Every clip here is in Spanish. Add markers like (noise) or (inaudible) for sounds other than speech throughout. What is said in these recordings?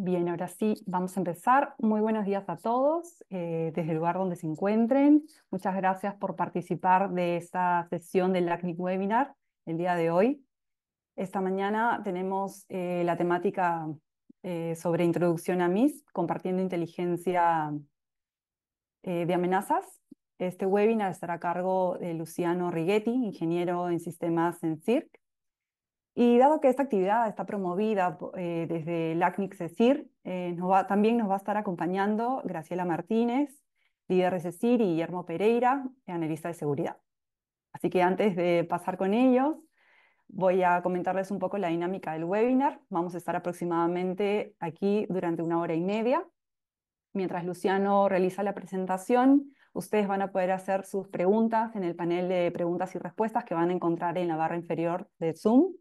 Bien, ahora sí, vamos a empezar. Muy buenos días a todos eh, desde el lugar donde se encuentren. Muchas gracias por participar de esta sesión del LACNIC Webinar el día de hoy. Esta mañana tenemos eh, la temática eh, sobre introducción a MIS, compartiendo inteligencia de amenazas. Este webinar estará a cargo de Luciano Righetti, ingeniero en sistemas en CIRC, y dado que esta actividad está promovida eh, desde el CECIR, eh, también nos va a estar acompañando Graciela Martínez, líder CECIR y Guillermo Pereira, analista de seguridad. Así que antes de pasar con ellos, voy a comentarles un poco la dinámica del webinar. Vamos a estar aproximadamente aquí durante una hora y media. Mientras Luciano realiza la presentación, ustedes van a poder hacer sus preguntas en el panel de preguntas y respuestas que van a encontrar en la barra inferior de Zoom.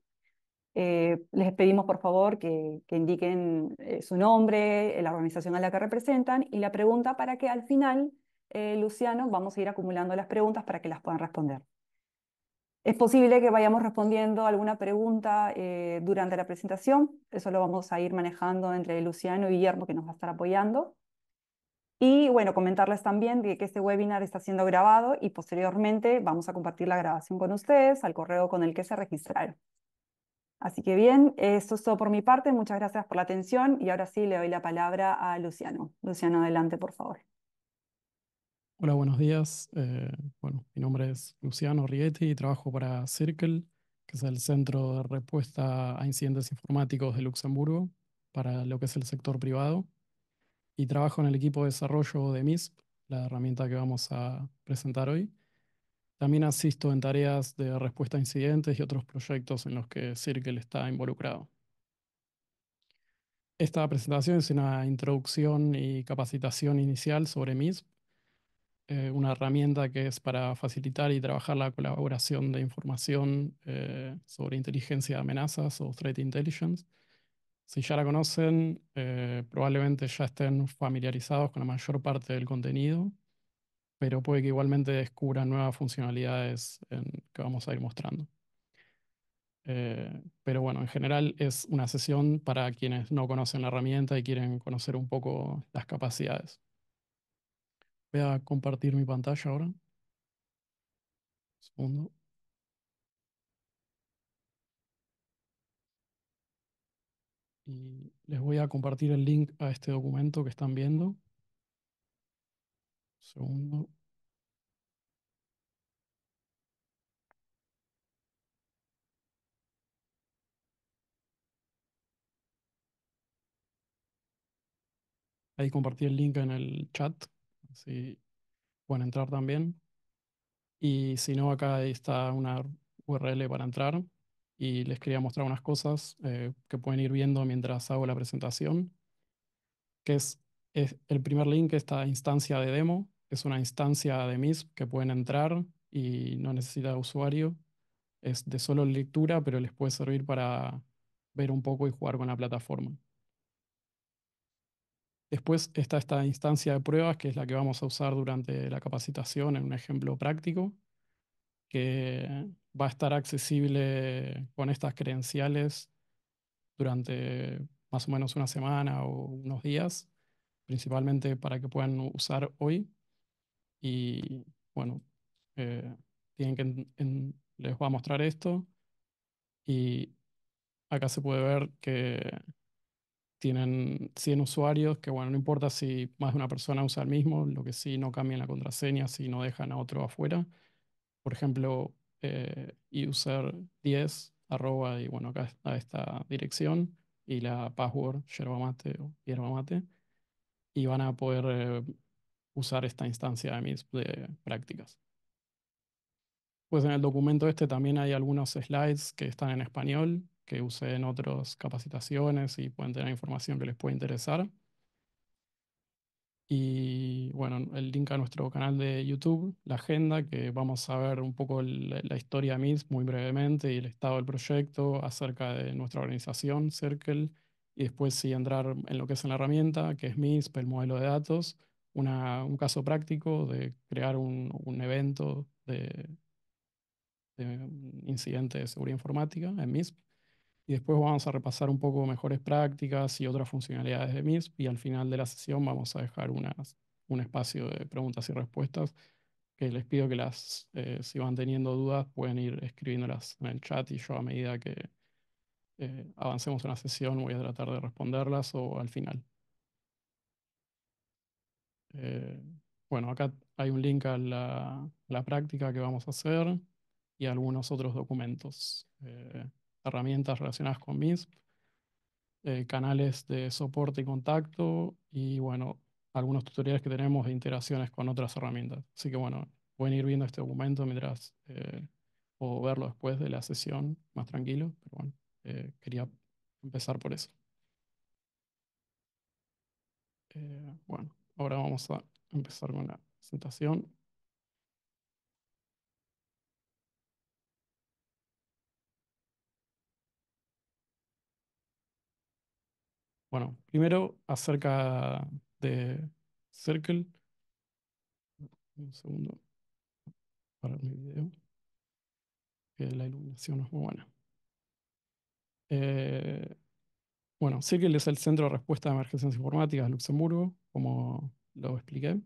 Eh, les pedimos por favor que, indiquen eh, su nombre, la organización a la que representan y la pregunta para que al final, eh, Luciano, vamos a ir acumulando las preguntas para que las puedan responder. Es posible que vayamos respondiendo alguna pregunta durante la presentación, eso lo vamos a ir manejando entre Luciano y Guillermo que nos va a estar apoyando. Y bueno, comentarles también que este webinar está siendo grabado y posteriormente vamos a compartir la grabación con ustedes al correo con el que se registraron. Así que bien, eso es todo por mi parte. Muchas gracias por la atención y ahora sí le doy la palabra a Luciano. Luciano, adelante, por favor. Hola, buenos días. Eh, bueno, mi nombre es Luciano Rieti y trabajo para Circle, que es el Centro de Respuesta a Incidentes Informáticos de Luxemburgo para lo que es el sector privado. Y trabajo en el equipo de desarrollo de MISP, la herramienta que vamos a presentar hoy. También asisto en tareas de respuesta a incidentes y otros proyectos en los que Circle está involucrado. Esta presentación es una introducción y capacitación inicial sobre MISP, eh, una herramienta que es para facilitar y trabajar la colaboración de información eh, sobre inteligencia de amenazas o threat intelligence. Si ya la conocen, eh, probablemente ya estén familiarizados con la mayor parte del contenido pero puede que igualmente descubra nuevas funcionalidades que vamos a ir mostrando. Eh, pero bueno, en general es una sesión para quienes no conocen la herramienta y quieren conocer un poco las capacidades. Voy a compartir mi pantalla ahora. Un segundo. Y les voy a compartir el link a este documento que están viendo. Segundo. Ahí compartí el link en el chat, así pueden entrar también. Y si no, acá está una URL para entrar y les quería mostrar unas cosas eh, que pueden ir viendo mientras hago la presentación, que es, es el primer link, esta instancia de demo, es una instancia de MISP que pueden entrar y no necesita usuario. Es de solo lectura, pero les puede servir para ver un poco y jugar con la plataforma. Después está esta instancia de pruebas, que es la que vamos a usar durante la capacitación en un ejemplo práctico, que va a estar accesible con estas credenciales durante más o menos una semana o unos días, principalmente para que puedan usar hoy y bueno, eh, tienen que les voy a mostrar esto. Y acá se puede ver que tienen 100 usuarios, que bueno, no importa si más de una persona usa el mismo, lo que sí no cambian la contraseña, si no dejan a otro afuera. Por ejemplo, eh, user10 arroba y bueno, acá está esta dirección y la password yerba mate o mate y van a poder eh, usar esta instancia de MISP de prácticas. Pues en el documento este también hay algunos slides que están en español, que usé en otras capacitaciones y pueden tener información que les pueda interesar. Y bueno, el link a nuestro canal de YouTube, la agenda, que vamos a ver un poco la, historia de MIS muy brevemente y el estado del proyecto acerca de nuestra organización, Circle, y después sí entrar en lo que es la herramienta, que es MISP, el modelo de datos, un caso práctico de crear un, evento de, incidente de seguridad informática en MISP. Y después vamos a repasar un poco mejores prácticas y otras funcionalidades de MISP. Y al final de la sesión vamos a dejar un espacio de preguntas y respuestas que les pido que las, eh, si van teniendo dudas, pueden ir escribiéndolas en el chat y yo a medida que eh, avancemos avancemos la sesión voy a tratar de responderlas o al final. Eh, bueno, acá hay un link a la, práctica que vamos a hacer y algunos otros documentos, eh, herramientas relacionadas con MISP, eh, canales de soporte y contacto y bueno, algunos tutoriales que tenemos de interacciones con otras herramientas. Así que bueno, pueden ir viendo este documento mientras o verlo después de la sesión más tranquilo, pero bueno, quería empezar por eso. bueno. Ahora vamos a empezar con la presentación. Bueno, primero acerca de Circle. Un segundo para mi video. la iluminación es muy buena. Eh, bueno, Circle es el Centro de Respuesta de Emergencias Informáticas de Luxemburgo como lo expliqué.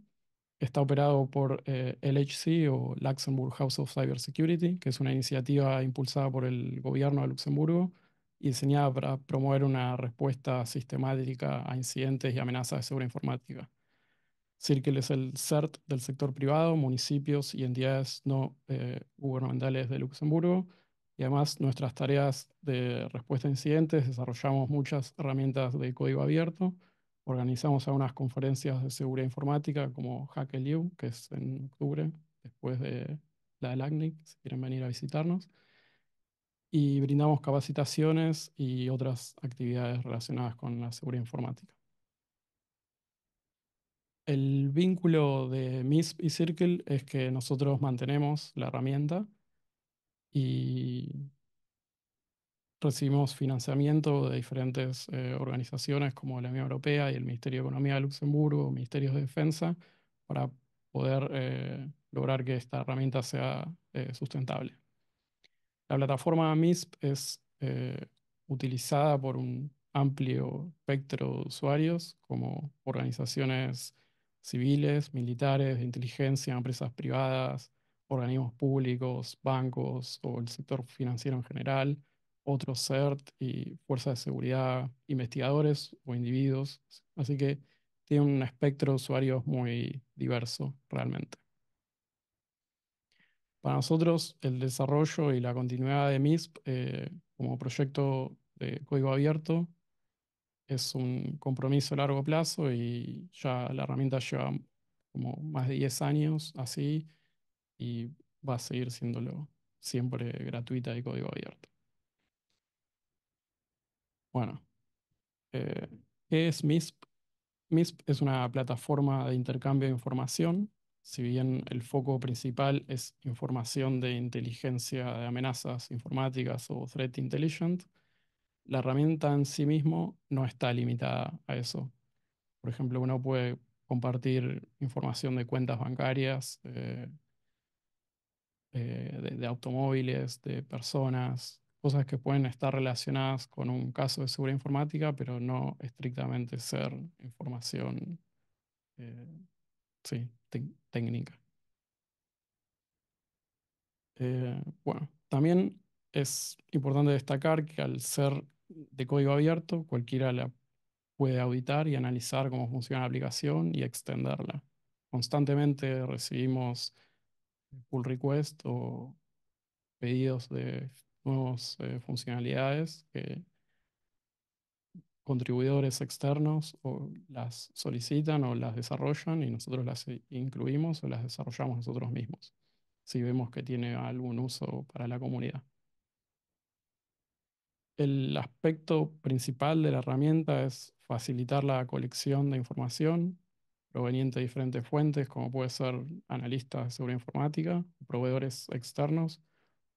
Está operado por eh, LHC o Luxembourg House of Cybersecurity, que es una iniciativa impulsada por el gobierno de Luxemburgo y diseñada para promover una respuesta sistemática a incidentes y amenazas de seguridad informática. Circle es el CERT del sector privado, municipios y entidades no eh, gubernamentales de Luxemburgo. Y además nuestras tareas de respuesta a incidentes, desarrollamos muchas herramientas de código abierto organizamos algunas conferencias de seguridad informática como you que es en octubre, después de la del LACNIC, si quieren venir a visitarnos. Y brindamos capacitaciones y otras actividades relacionadas con la seguridad informática. El vínculo de MISP y Circle es que nosotros mantenemos la herramienta y recibimos financiamiento de diferentes eh, organizaciones como la Unión Europea y el Ministerio de Economía de Luxemburgo, Ministerios de Defensa, para poder eh, lograr que esta herramienta sea eh, sustentable. La plataforma MISP es utilizada por un amplio espectro de usuarios como organizaciones civiles, militares, de inteligencia, empresas privadas, organismos públicos, bancos o el sector financiero en general, otros CERT y fuerzas de seguridad, investigadores o individuos. Así que tiene un espectro de usuarios muy diverso realmente. Para nosotros, el desarrollo y la continuidad de MISP eh, como proyecto de código abierto es un compromiso a largo plazo y ya la herramienta lleva como más de 10 años así y va a seguir siéndolo siempre gratuita y código abierto. Bueno, eh, ¿qué es MISP? MISP es una plataforma de intercambio de información. Si bien el foco principal es información de inteligencia de amenazas informáticas o threat intelligence, la herramienta en sí mismo no está limitada a eso. Por ejemplo, uno puede compartir información de cuentas bancarias, eh, eh, de, automóviles, de personas, cosas que pueden estar relacionadas con un caso de seguridad informática, pero no estrictamente ser información eh, técnica. Eh, bueno, también es importante destacar que al ser de código abierto, cualquiera la puede auditar y analizar cómo funciona la aplicación y extenderla. Constantemente recibimos pull requests o pedidos de nuevas eh, funcionalidades que contribuidores externos o las solicitan o las desarrollan y nosotros las incluimos o las desarrollamos nosotros mismos, si vemos que tiene algún uso para la comunidad. El aspecto principal de la herramienta es facilitar la colección de información proveniente de diferentes fuentes, como puede ser analistas de seguridad informática, proveedores externos,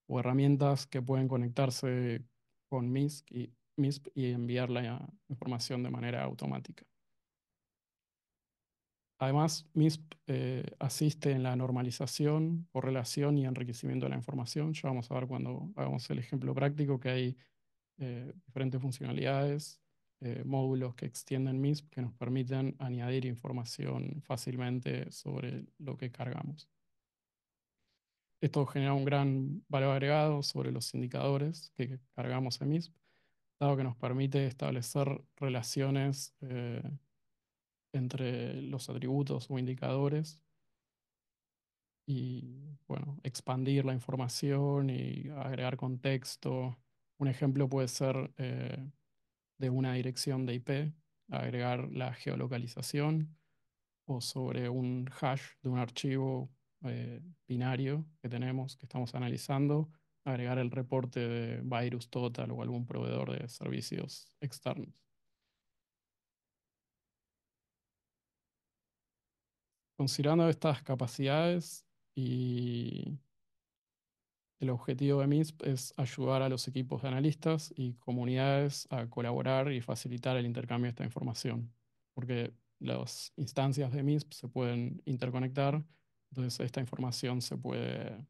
o herramientas que pueden conectarse con MISP y, enviar la información de manera automática. Además, MISP eh, asiste en la normalización, correlación y enriquecimiento de la información. Ya vamos a ver cuando hagamos el ejemplo práctico que hay eh, diferentes funcionalidades, eh, módulos que extienden MISP que nos permiten añadir información fácilmente sobre lo que cargamos. Esto genera un gran valor agregado sobre los indicadores que cargamos en MISP, dado que nos permite establecer relaciones eh, entre los atributos o indicadores y bueno, expandir la información y agregar contexto. Un ejemplo puede ser eh, de una dirección de IP, agregar la geolocalización o sobre un hash de un archivo eh, binario que tenemos, que estamos analizando, agregar el reporte de Virus Total o algún proveedor de servicios externos. Considerando estas capacidades y el objetivo de MISP es ayudar a los equipos de analistas y comunidades a colaborar y facilitar el intercambio de esta información, porque las instancias de MISP se pueden interconectar entonces, esta información se puede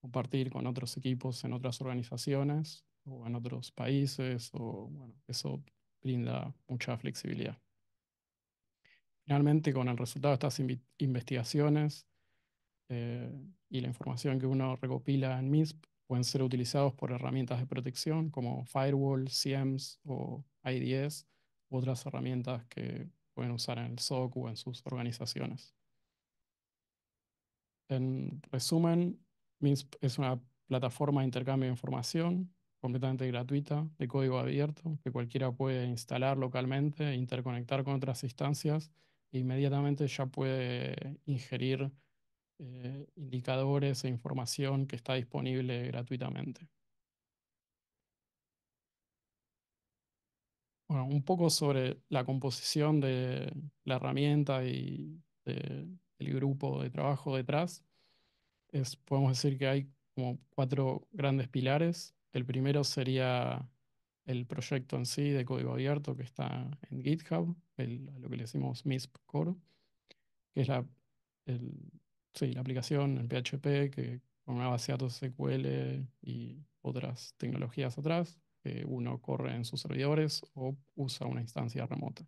compartir con otros equipos en otras organizaciones o en otros países, o bueno, eso brinda mucha flexibilidad. Finalmente, con el resultado de estas investigaciones eh, y la información que uno recopila en MISP, pueden ser utilizados por herramientas de protección como Firewall, CIEMS o IDS, u otras herramientas que pueden usar en el SOC o en sus organizaciones. En resumen, MINSP es una plataforma de intercambio de información completamente gratuita, de código abierto, que cualquiera puede instalar localmente, e interconectar con otras instancias e inmediatamente ya puede ingerir eh, indicadores e información que está disponible gratuitamente. Bueno, un poco sobre la composición de la herramienta y de el grupo de trabajo detrás, es, podemos decir que hay como cuatro grandes pilares. El primero sería el proyecto en sí de código abierto que está en GitHub, el, lo que le decimos MISP Core, que es la, la aplicación en PHP que con una base de datos SQL y otras tecnologías atrás, que uno corre en sus servidores o usa una instancia remota.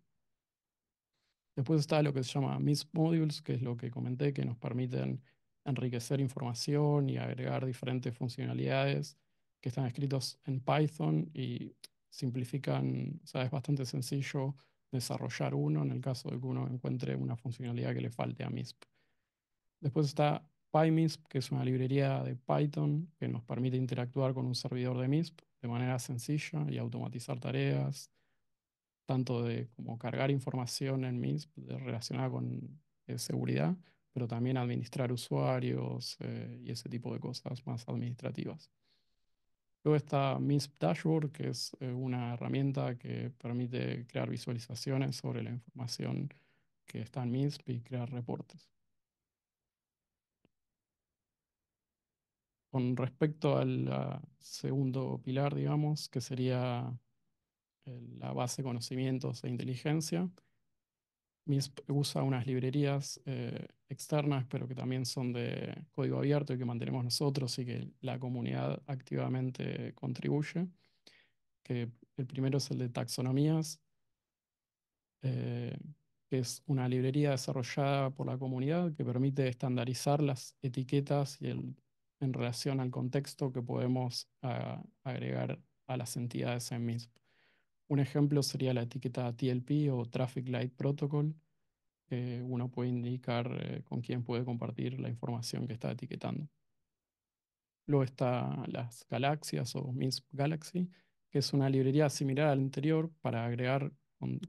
Después está lo que se llama MISP Modules, que es lo que comenté, que nos permiten enriquecer información y agregar diferentes funcionalidades que están escritos en Python y simplifican, o sea, es bastante sencillo desarrollar uno en el caso de que uno encuentre una funcionalidad que le falte a MISP. Después está PyMISP, que es una librería de Python que nos permite interactuar con un servidor de MISP de manera sencilla y automatizar tareas, tanto de como cargar información en MISP relacionada con eh, seguridad, pero también administrar usuarios eh, y ese tipo de cosas más administrativas. Luego está MISP Dashboard, que es eh, una herramienta que permite crear visualizaciones sobre la información que está en MISP y crear reportes. Con respecto al ah, segundo pilar, digamos, que sería la base de conocimientos e inteligencia. MISP usa unas librerías eh, externas, pero que también son de código abierto y que mantenemos nosotros y que la comunidad activamente contribuye. Que el primero es el de taxonomías, eh, que es una librería desarrollada por la comunidad que permite estandarizar las etiquetas y en relación al contexto que podemos ah, agregar a las entidades en MISP. Un ejemplo sería la etiqueta TLP o Traffic Light Protocol, que uno puede indicar eh, con quién puede compartir la información que está etiquetando. Luego están las galaxias o MISP Galaxy, que es una librería similar al anterior para agregar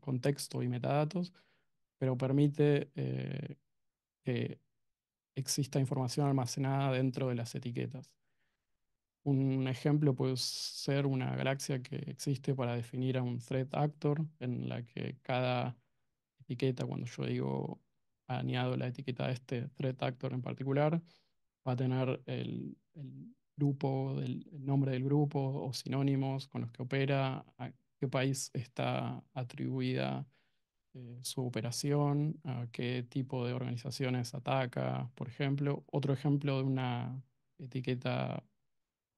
contexto y metadatos, pero permite eh, que exista información almacenada dentro de las etiquetas. Un ejemplo puede ser una galaxia que existe para definir a un threat actor, en la que cada etiqueta, cuando yo digo añado la etiqueta de este threat actor en particular, va a tener el, grupo, nombre del grupo o sinónimos con los que opera, a qué país está atribuida eh, su operación, a qué tipo de organizaciones ataca, por ejemplo. Otro ejemplo de una etiqueta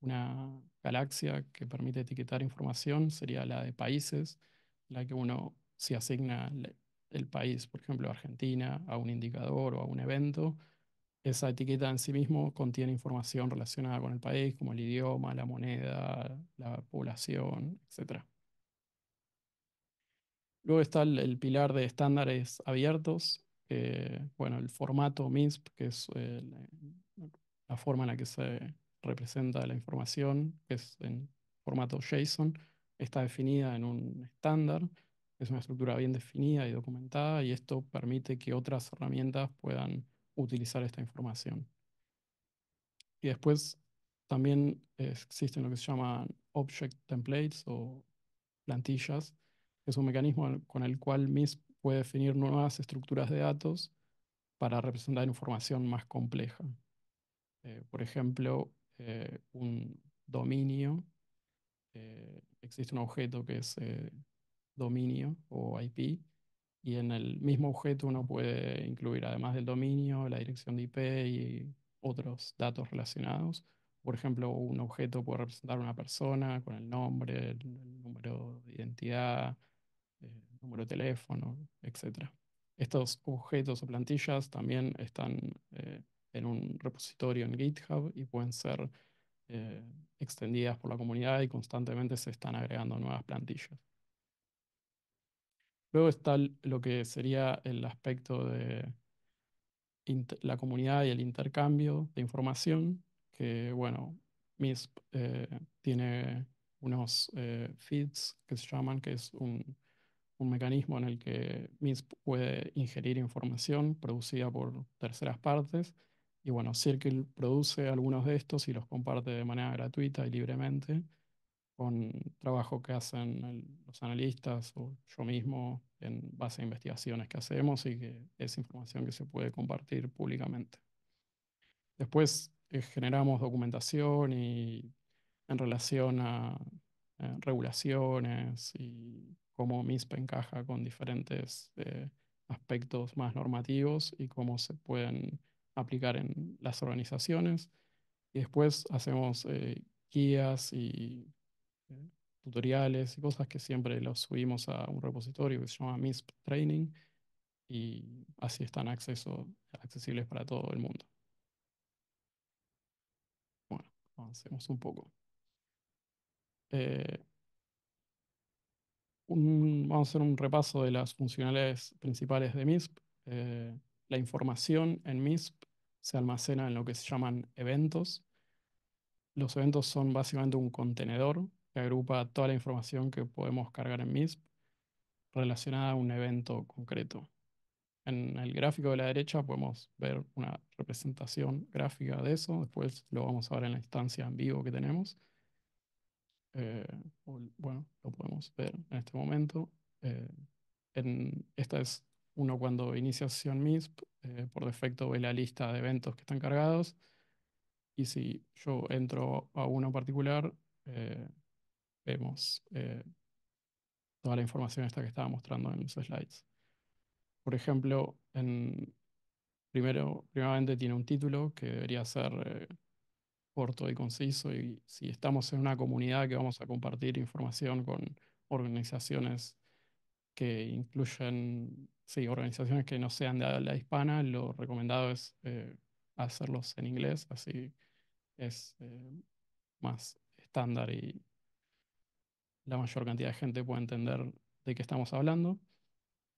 una galaxia que permite etiquetar información sería la de países, la que uno si asigna el país, por ejemplo, Argentina, a un indicador o a un evento, esa etiqueta en sí mismo contiene información relacionada con el país, como el idioma, la moneda, la población, etc. Luego está el, pilar de estándares abiertos, bueno, el formato MISP, que es la forma en la que se representa la información, que es en formato JSON, está definida en un estándar, es una estructura bien definida y documentada, y esto permite que otras herramientas puedan utilizar esta información. Y después también existen lo que se llaman object templates o plantillas, es un mecanismo con el cual MISP puede definir nuevas estructuras de datos para representar información más compleja. Eh, por ejemplo, eh, un dominio, eh, existe un objeto que es eh, dominio o IP, y en el mismo objeto uno puede incluir, además del dominio, la dirección de IP y otros datos relacionados. Por ejemplo, un objeto puede representar una persona con el nombre, el, número de identidad, el número de teléfono, etc. Estos objetos o plantillas también están en un repositorio en GitHub y pueden ser eh, extendidas por la comunidad y constantemente se están agregando nuevas plantillas. Luego está lo que sería el aspecto de la comunidad y el intercambio de información, que bueno, MISP eh, tiene unos eh, feeds que se llaman, que es un, un, mecanismo en el que MISP puede ingerir información producida por terceras partes y bueno, Circle produce algunos de estos y los comparte de manera gratuita y libremente con trabajo que hacen los analistas o yo mismo en base a investigaciones que hacemos y que es información que se puede compartir públicamente. Después eh, generamos documentación y en relación a eh, regulaciones y cómo MISP encaja con diferentes eh, aspectos más normativos y cómo se pueden aplicar en las organizaciones. Y después hacemos eh, guías y eh, tutoriales y cosas que siempre los subimos a un repositorio que se llama MISP Training y así están acceso, accesibles para todo el mundo. Bueno, avancemos un poco. Eh, vamos a hacer un repaso de las funcionalidades principales de MISP. La información en MISP se almacena en lo que se llaman eventos. Los eventos son básicamente un contenedor que agrupa toda la información que podemos cargar en MISP relacionada a un evento concreto. En el gráfico de la derecha podemos ver una representación gráfica de eso. Después lo vamos a ver en la instancia en vivo que tenemos. Eh, bueno, lo podemos ver en este momento. Eh, en, esta es uno cuando inicia sesión MISP, eh, por defecto ve la lista de eventos que están cargados. Y si yo entro a uno particular, eh, vemos eh, toda la información esta que estaba mostrando en los slides. Por ejemplo, en, primero, tiene un título que debería ser corto y conciso. Y si estamos en una comunidad que vamos a compartir información con organizaciones que incluyen si organizaciones que no sean de habla hispana, lo recomendado es eh, hacerlos en inglés, así es eh, más estándar y la mayor cantidad de gente puede entender de qué estamos hablando.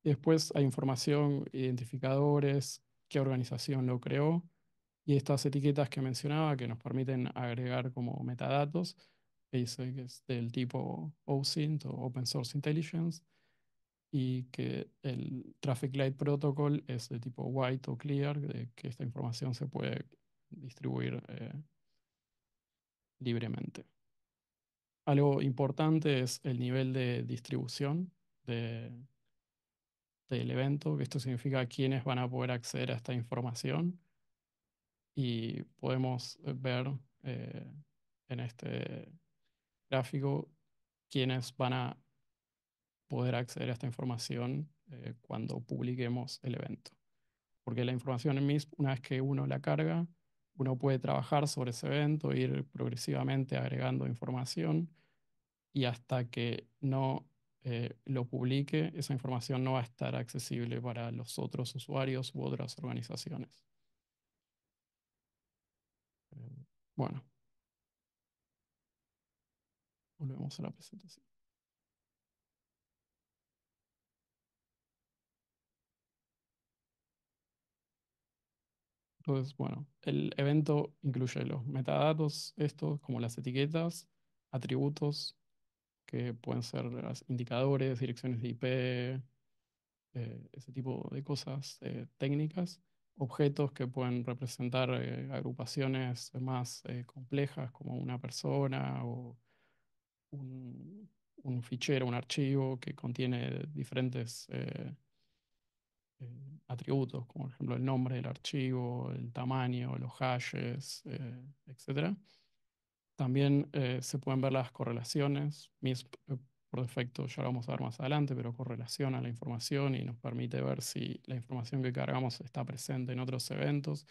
después hay información, identificadores, qué organización lo creó y estas etiquetas que mencionaba que nos permiten agregar como metadatos, que dice que es del tipo OSINT o Open Source Intelligence, y que el Traffic Light Protocol es de tipo white o clear, de que esta información se puede distribuir eh, libremente. Algo importante es el nivel de distribución de, del evento, que esto significa quiénes van a poder acceder a esta información y podemos eh, ver eh, en este gráfico quiénes van a poder acceder a esta información eh, cuando publiquemos el evento. Porque la información en MISP, una vez que uno la carga, uno puede trabajar sobre ese evento, ir progresivamente agregando información y hasta que no eh, lo publique, esa información no va a estar accesible para los otros usuarios u otras organizaciones. Em, bueno, volvemos a la presentación. Entonces, bueno, el evento incluye los metadatos, estos como las etiquetas, atributos, que pueden ser indicadores, direcciones de IP, eh, ese tipo de cosas eh, técnicas, objetos que pueden representar eh, agrupaciones más complejas como una persona o un, fichero, un archivo que contiene diferentes eh, atributos, como por ejemplo el nombre del archivo, el tamaño, los hashes, eh, etcétera También eh, se pueden ver las correlaciones. por defecto, ya lo vamos a ver más adelante, pero correlaciona la información y nos permite ver si la información que cargamos está presente en otros eventos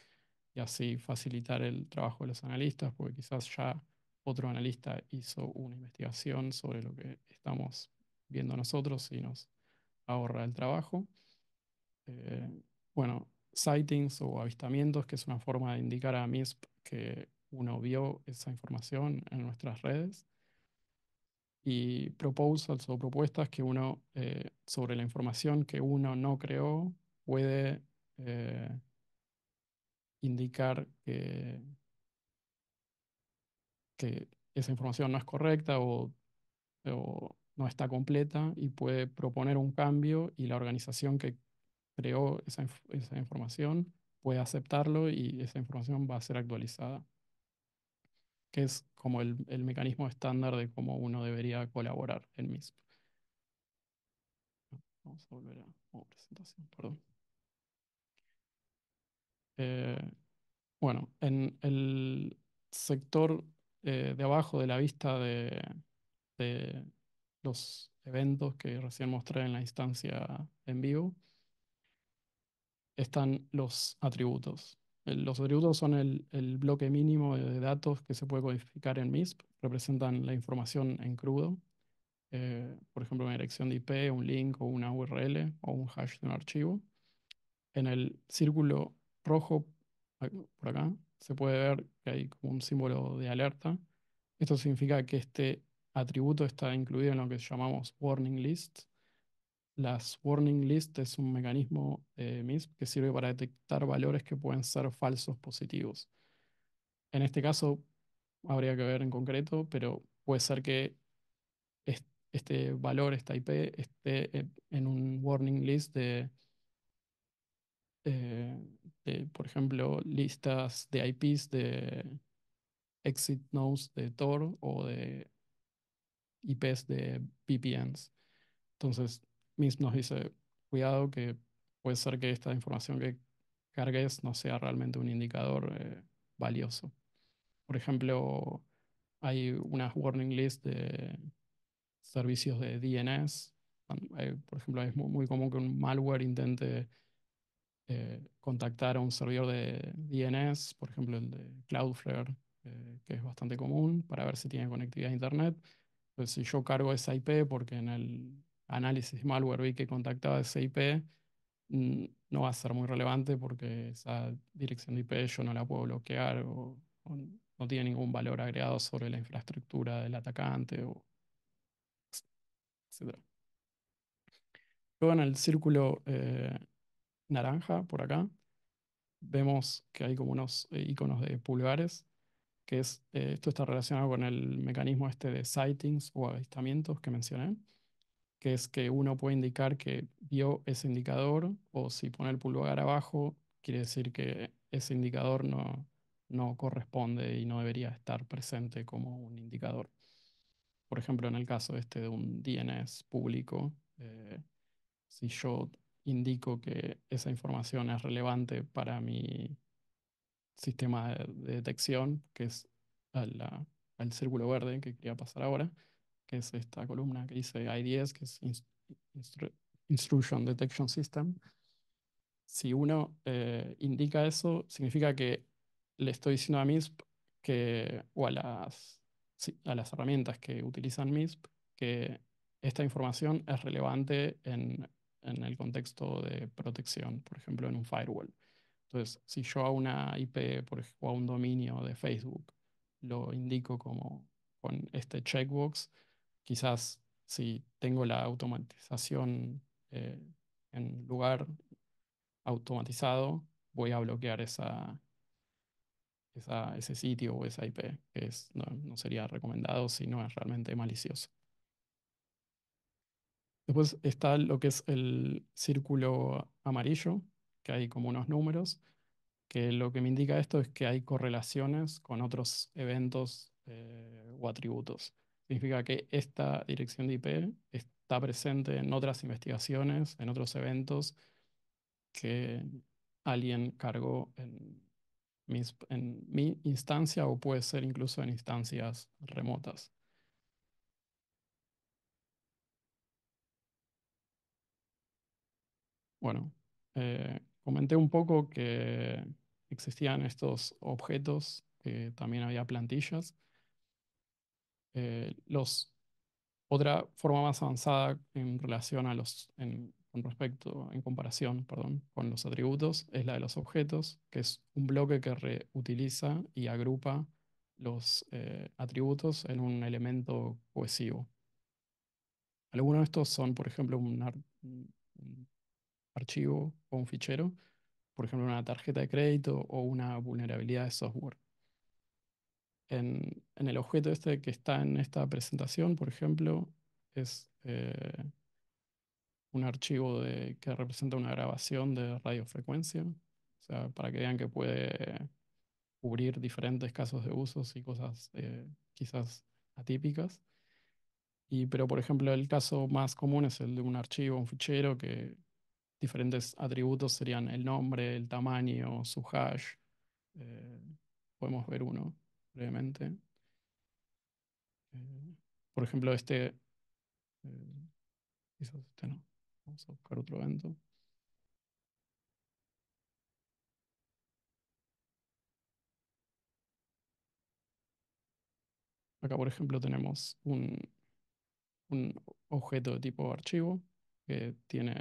y así facilitar el trabajo de los analistas, porque quizás ya otro analista hizo una investigación sobre lo que estamos viendo nosotros y nos ahorra el trabajo. Eh, bueno, sightings o avistamientos, que es una forma de indicar a MISP que uno vio esa información en nuestras redes, y proposals o propuestas que uno, eh, sobre la información que uno no creó, puede eh, indicar que, esa información no es correcta o no está completa y puede proponer un cambio y la organización que creó esa, información puede aceptarlo y esa información va a ser actualizada, que es como el, mecanismo estándar de cómo uno debería colaborar en mismo Vamos a volver a oh, presentación, perdón. Eh, bueno, en el sector eh, de abajo de la vista de, de los eventos que recién mostré en la instancia en vivo, están los atributos. Los atributos son el, bloque mínimo de datos que se puede codificar en MISP, representan la información en crudo, eh, por ejemplo, una dirección de IP, un link o una URL o un hash de un archivo. En el círculo rojo, por acá, se puede ver que hay un símbolo de alerta. Esto significa que este atributo está incluido en lo que llamamos warning list, las warning list es un mecanismo eh, MISP que sirve para detectar valores que pueden ser falsos positivos. En este caso, habría que ver en concreto, pero puede ser que este valor, esta IP, esté en un warning list de eh, por ejemplo, listas de IPs de exit nodes de Tor o de IPs de VPNs. Entonces, MISP nos dice, cuidado que puede ser que esta información que cargues no sea realmente un indicador eh, valioso. Por ejemplo, hay unas warning list de servicios de DNS. Eh, por ejemplo, es muy común que un malware intente eh, contactar a un servidor de DNS, por ejemplo el de Cloudflare, que es bastante común, para ver si tiene conectividad a Internet. Entonces, si yo cargo esa IP porque en el análisis malware y que contactaba ese IP, mm, no va a ser muy relevante porque esa dirección de IP yo no la puedo bloquear o, no tiene ningún valor agregado sobre la infraestructura del atacante, o, etc. Luego en el círculo eh, naranja por acá vemos que hay como unos eh, iconos de pulgares, que es, eh, esto está relacionado con el mecanismo este de sightings o avistamientos que mencioné que es que uno puede indicar que vio ese indicador o si pone el pulgar abajo, quiere decir que ese indicador no, corresponde y no debería estar presente como un indicador. Por ejemplo, en el caso este de un DNS público, eh, si yo indico que esa información es relevante para mi sistema de, detección, que es al círculo verde que quería pasar ahora, es esta columna que dice IDS, que es Instru Instruction Detection System. Si uno eh, indica eso, significa que le estoy diciendo a MISP que, o a las, a las herramientas que utilizan MISP que esta información es relevante en, en el contexto de protección, por ejemplo, en un firewall. Entonces, si yo a una IP, por ejemplo, a un dominio de Facebook, lo indico como con este checkbox, quizás si tengo la automatización eh, en lugar automatizado, voy a bloquear esa, ese sitio o esa IP, que no, sería recomendado si no es realmente malicioso. Después está lo que es el círculo amarillo, que hay como unos números, que lo que me indica esto es que hay correlaciones con otros eventos eh, o atributos. Significa que esta dirección de IP está presente en otras investigaciones, en otros eventos que alguien cargó en, mi instancia o puede ser incluso en instancias remotas. Bueno, eh, comenté un poco que existían estos objetos, que también había plantillas. Eh, los, otra forma más avanzada en relación a los, en, con respecto, en comparación, perdón, con los atributos, es la de los objetos, que es un bloque que reutiliza y agrupa los eh, atributos en un elemento cohesivo. Algunos de estos son, por ejemplo, un archivo o un fichero, por ejemplo, una tarjeta de crédito o una vulnerabilidad de software en, el objeto este que está en esta presentación, por ejemplo, es eh, un archivo que representa una grabación de radiofrecuencia, o sea, para que vean que puede cubrir diferentes casos de usos y cosas eh, quizás atípicas. Y, pero, por ejemplo, el caso más común es el de un archivo, un fichero, que diferentes atributos serían el nombre, el tamaño, su hash. Eh, podemos ver uno. Eh, por ejemplo, este, eh, este Vamos a buscar otro evento. Acá, por ejemplo, tenemos un, un objeto de tipo archivo que tiene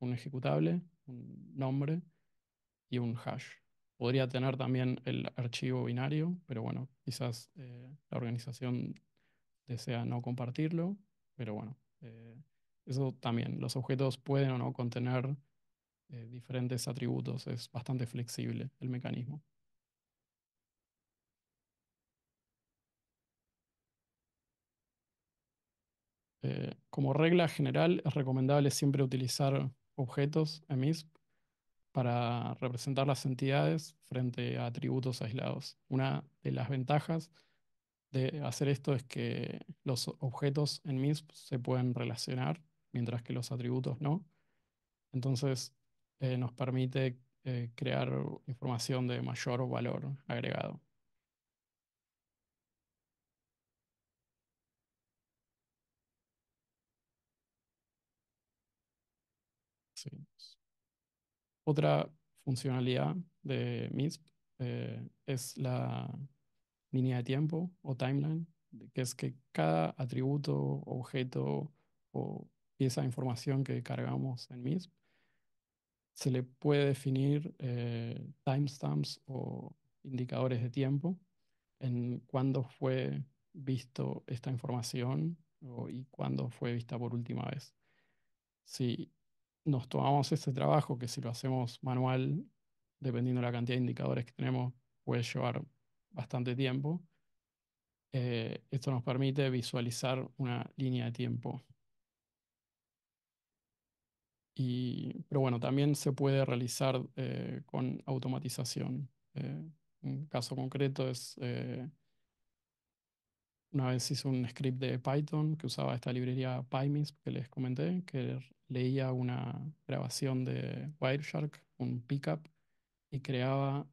un ejecutable, un nombre y un hash. Podría tener también el archivo binario, pero bueno, quizás eh, la organización desea no compartirlo, pero bueno, eh, eso también, los objetos pueden o no contener eh, diferentes atributos, es bastante flexible el mecanismo. como regla general, es recomendable siempre utilizar objetos en MISP para representar las entidades frente a atributos aislados. Una de las ventajas de hacer esto es que los objetos en MISP se pueden relacionar, mientras que los atributos no. Entonces, eh, nos permite eh, crear información de mayor valor agregado. Otra funcionalidad de MISP eh, es la línea de tiempo o timeline, que es que cada atributo, objeto o pieza de información que cargamos en MISP se le puede definir eh, timestamps o indicadores de tiempo en cuándo fue visto esta información y cuándo fue vista por última vez nos tomamos este trabajo que si lo hacemos manual, dependiendo de la cantidad de indicadores que tenemos, puede llevar bastante tiempo. Eh, esto nos permite visualizar una línea de tiempo. Y, pero bueno, también se puede realizar eh, con automatización. Eh, un caso concreto es una vez hice un script de Python que usaba esta librería PyMISP que les comenté, que leía una grabación de Wireshark, un pickup, y creaba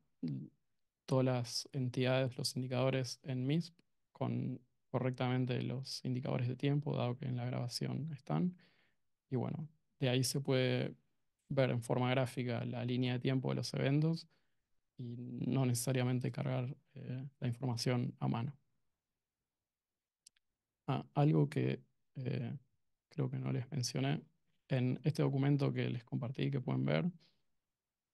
todas las entidades, los indicadores en MISP con correctamente los indicadores de tiempo, dado que en la grabación están. Y bueno, de ahí se puede ver en forma gráfica la línea de tiempo de los eventos y no necesariamente cargar eh, la información a mano. Ah, algo que eh, creo que no les mencioné, en este documento que les compartí, que pueden ver,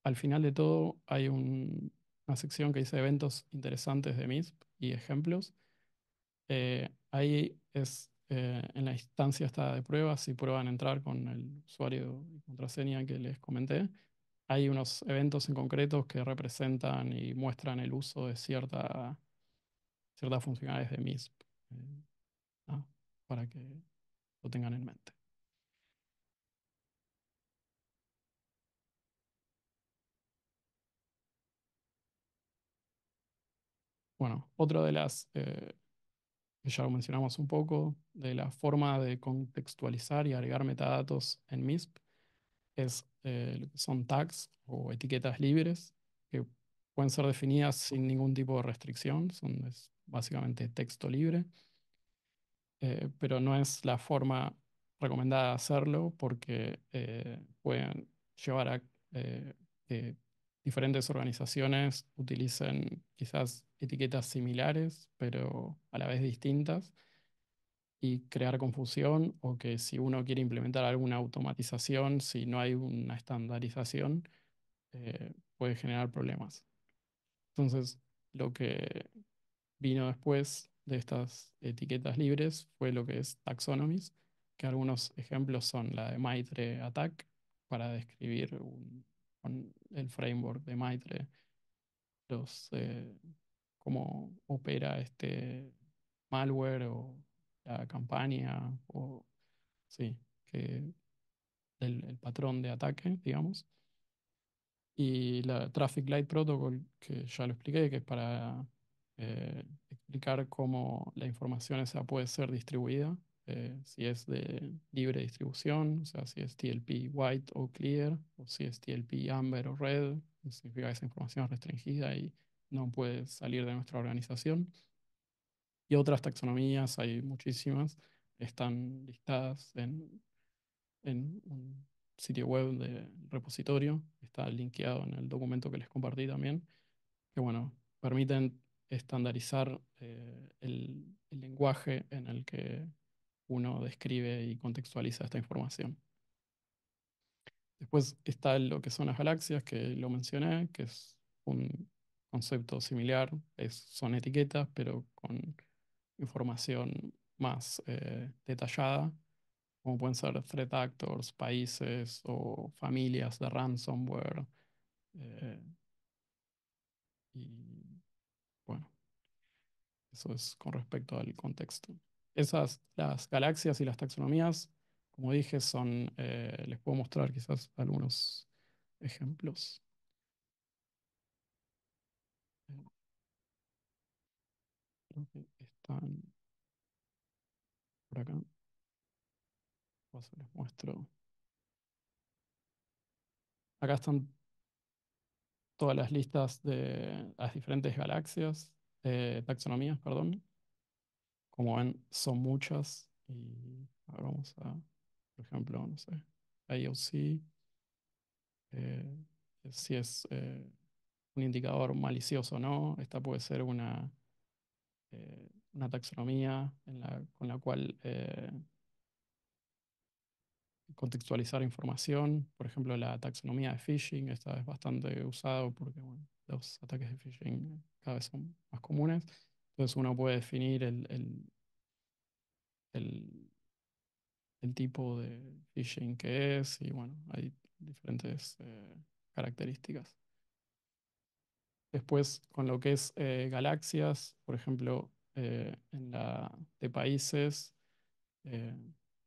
al final de todo hay una sección que dice eventos interesantes de MISP y ejemplos. Eh, ahí es eh, en la instancia está de pruebas, si prueban entrar con el usuario y contraseña que les comenté, hay unos eventos en concretos que representan y muestran el uso de cierta, ciertas funcionalidades de MISP para que lo tengan en mente. Bueno, otra de las eh, ya lo mencionamos un poco, de la forma de contextualizar y agregar metadatos en MISP, es, eh, son tags o etiquetas libres que pueden ser definidas sin ningún tipo de restricción, son es básicamente texto libre eh, pero no es la forma recomendada de hacerlo porque eh, pueden llevar a eh, que diferentes organizaciones utilicen quizás etiquetas similares, pero a la vez distintas, y crear confusión o que si uno quiere implementar alguna automatización, si no hay una estandarización, puede generar problemas. Entonces, lo que vino después de estas etiquetas libres fue lo que es taxonomies, que algunos ejemplos son la de Maitre Attack para describir el framework de Maitre, los, eh, cómo opera este malware o la campaña o sí, que el, patrón de ataque, digamos. Y la Traffic Light Protocol, que ya lo expliqué, que es para eh, explicar cómo la información esa puede ser distribuida, eh, si es de libre distribución, o sea, si es TLP white o clear, o si es TLP amber o red, significa que esa información es restringida y no puede salir de nuestra organización. Y otras taxonomías, hay muchísimas, están listadas en, en un sitio web del repositorio, está linkeado en el documento que les compartí también, que bueno, permiten estandarizar eh, el, lenguaje en el que uno describe y contextualiza esta información. Después está lo que son las galaxias, que lo mencioné, que es un concepto similar, son etiquetas, pero con información más eh, detallada, como pueden ser threat actors, países o familias de ransomware. Eh, y eso es con respecto al contexto. Esas, las galaxias y las taxonomías, como dije, son, eh, les puedo mostrar quizás algunos ejemplos. están por acá. les muestro. Acá están todas las listas de las diferentes galaxias eh, taxonomías, perdón. Como ven, son muchas y vamos a, por ejemplo, no sé, IOC, eh, si es eh, un indicador malicioso o no, esta puede ser una, una taxonomía en con la cual contextualizar información. Por ejemplo, la taxonomía de phishing, esta es bastante usada porque bueno, los ataques de phishing cada vez son más comunes. Entonces uno puede definir el, el, tipo de phishing que es y bueno, hay diferentes eh, características. Después, con lo que es eh, galaxias, por ejemplo, eh, en la de países,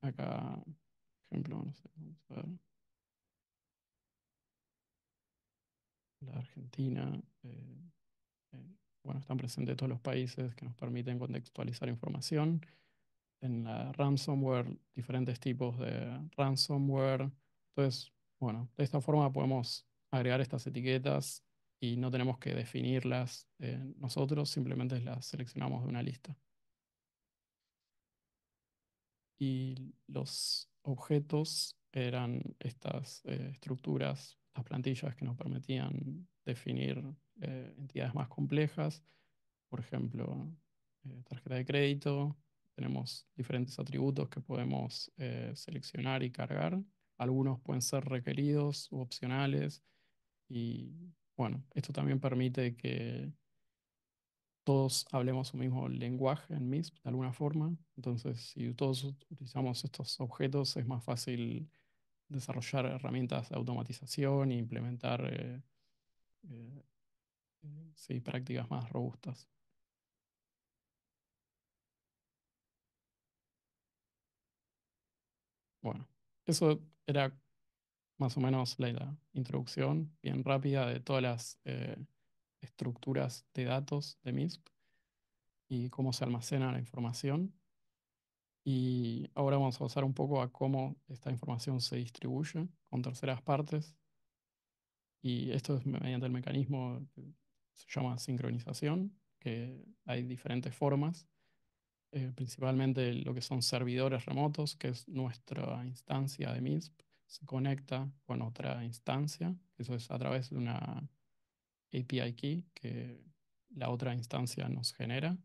acá ejemplo, no sé, vamos La Argentina. Eh, eh, bueno, están presentes todos los países que nos permiten contextualizar información. En la ransomware, diferentes tipos de ransomware. Entonces, bueno, de esta forma podemos agregar estas etiquetas y no tenemos que definirlas eh, nosotros, simplemente las seleccionamos de una lista. Y los objetos eran estas eh, estructuras, las plantillas que nos permitían definir eh, entidades más complejas, por ejemplo, eh, tarjeta de crédito, tenemos diferentes atributos que podemos seleccionar y cargar, algunos pueden ser requeridos u opcionales y bueno, esto también permite que todos hablemos un mismo lenguaje en MISP de alguna forma. Entonces, si todos utilizamos estos objetos, es más fácil desarrollar herramientas de automatización e implementar eh, eh, prácticas más robustas. Bueno, eso era más o menos la, introducción bien rápida de todas las... Eh, estructuras de datos de MISP y cómo se almacena la información. Y ahora vamos a pasar un poco a cómo esta información se distribuye con terceras partes. Y esto es mediante el mecanismo que se llama sincronización, que hay diferentes formas. Eh, principalmente lo que son servidores remotos, que es nuestra instancia de MISP, se conecta con otra instancia, eso es a través de una API key que la otra instancia nos genera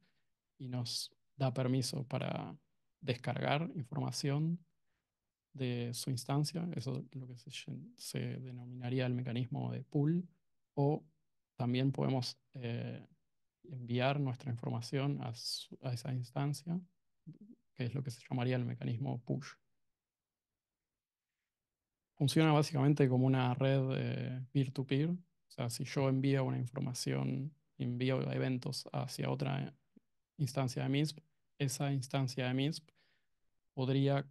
y nos da permiso para descargar información de su instancia, eso es lo que se, denominaría el mecanismo de pull. o también podemos eh, enviar nuestra información a, esa instancia, que es lo que se llamaría el mecanismo push. Funciona básicamente como una red peer to -peer, o sea, si yo envío una información, envío eventos hacia otra instancia de MISP, esa instancia de MISP podría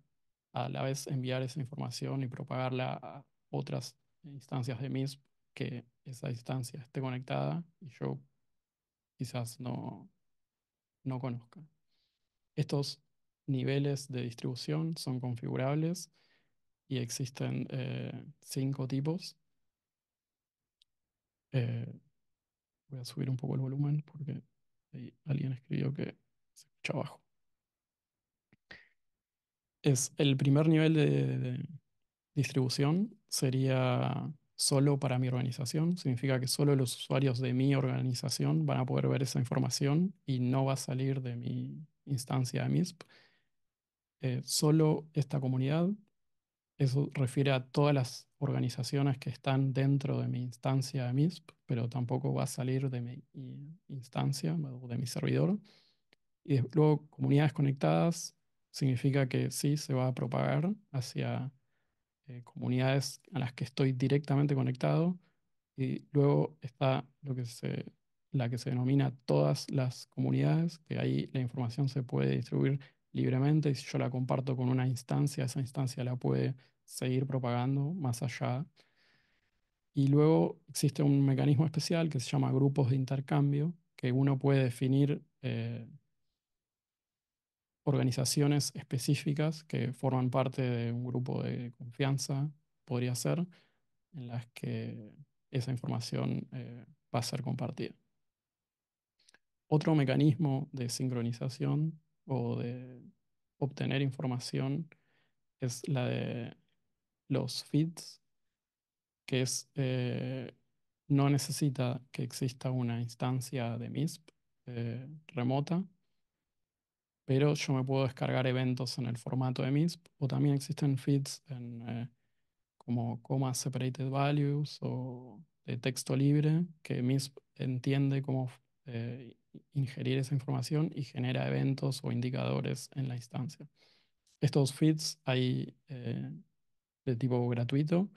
a la vez enviar esa información y propagarla a otras instancias de MISP que esa instancia esté conectada y yo quizás no, conozca. Estos niveles de distribución son configurables y existen eh, cinco tipos eh, voy a subir un poco el volumen porque alguien escribió que se escucha abajo. Es el primer nivel de, distribución sería solo para mi organización. Significa que solo los usuarios de mi organización van a poder ver esa información y no va a salir de mi instancia de MISP. Eh, solo esta comunidad eso refiere a todas las organizaciones que están dentro de mi instancia de MISP, pero tampoco va a salir de mi instancia o de mi servidor. Y luego, comunidades conectadas significa que sí se va a propagar hacia eh, comunidades a las que estoy directamente conectado. Y luego está lo que se, la que se denomina todas las comunidades, que ahí la información se puede distribuir libremente y si yo la comparto con una instancia, esa instancia la puede seguir propagando más allá. Y luego existe un mecanismo especial que se llama grupos de intercambio, que uno puede definir eh, organizaciones específicas que forman parte de un grupo de confianza, podría ser, en las que esa información eh, va a ser compartida. Otro mecanismo de sincronización o de obtener información es la de los feeds, que es eh, no necesita que exista una instancia de MISP eh, remota, pero yo me puedo descargar eventos en el formato de MISP o también existen feeds en, eh, como comma separated values o de texto libre que MISP entiende como ingerir esa información y genera eventos o indicadores en la instancia. Estos feeds hay eh, de tipo gratuito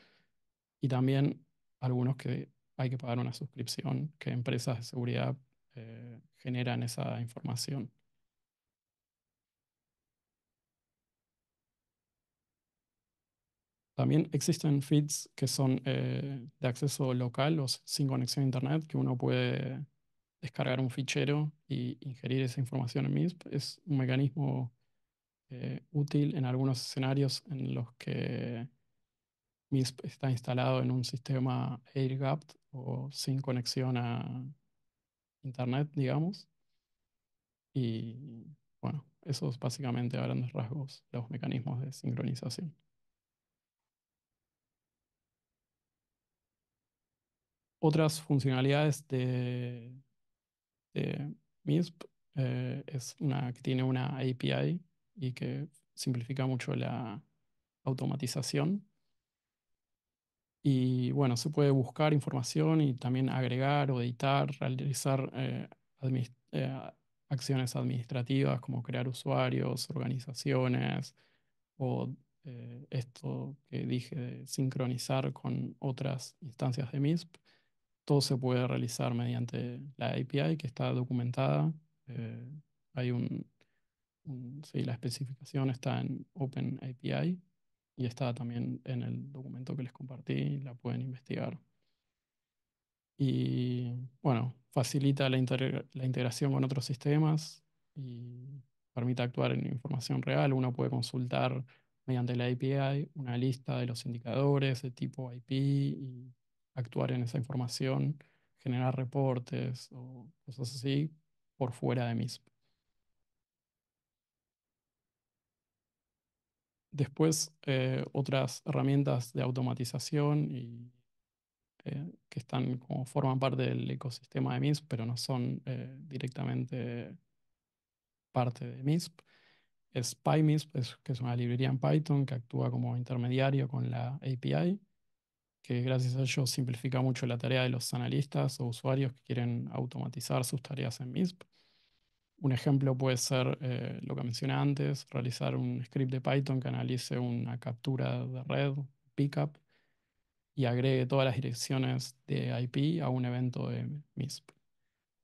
y también algunos que hay que pagar una suscripción que empresas de seguridad eh, generan esa información. También existen feeds que son eh, de acceso local o sin conexión a Internet que uno puede descargar un fichero y ingerir esa información en MISP es un mecanismo eh, útil en algunos escenarios en los que MISP está instalado en un sistema air Gap o sin conexión a Internet, digamos. Y bueno, esos básicamente a grandes rasgos los mecanismos de sincronización. Otras funcionalidades de este, MISP eh, es una que tiene una API y que simplifica mucho la automatización. Y bueno, se puede buscar información y también agregar o editar, realizar eh, eh, acciones administrativas como crear usuarios, organizaciones o esto que dije sincronizar con otras instancias de MISP todo se puede realizar mediante la API que está documentada. Eh, hay un, la especificación está en Open API y está también en el documento que les compartí, la pueden investigar. Y bueno, facilita la, la integración con otros sistemas y permite actuar en información real. Uno puede consultar mediante la API una lista de los indicadores de tipo IP y actuar en esa información, generar reportes o cosas así por fuera de MISP. Después, eh, otras herramientas de automatización eh, que están como forman parte del ecosistema de MISP, pero no son eh, directamente parte de MISP. Es PyMISP, que es una librería en Python que actúa como intermediario con la API que gracias a ello simplifica mucho la tarea de los analistas o usuarios que quieren automatizar sus tareas en MISP. Un ejemplo puede ser eh, lo que mencioné antes, realizar un script de Python que analice una captura de red, pickup, y agregue todas las direcciones de IP a un evento de MISP.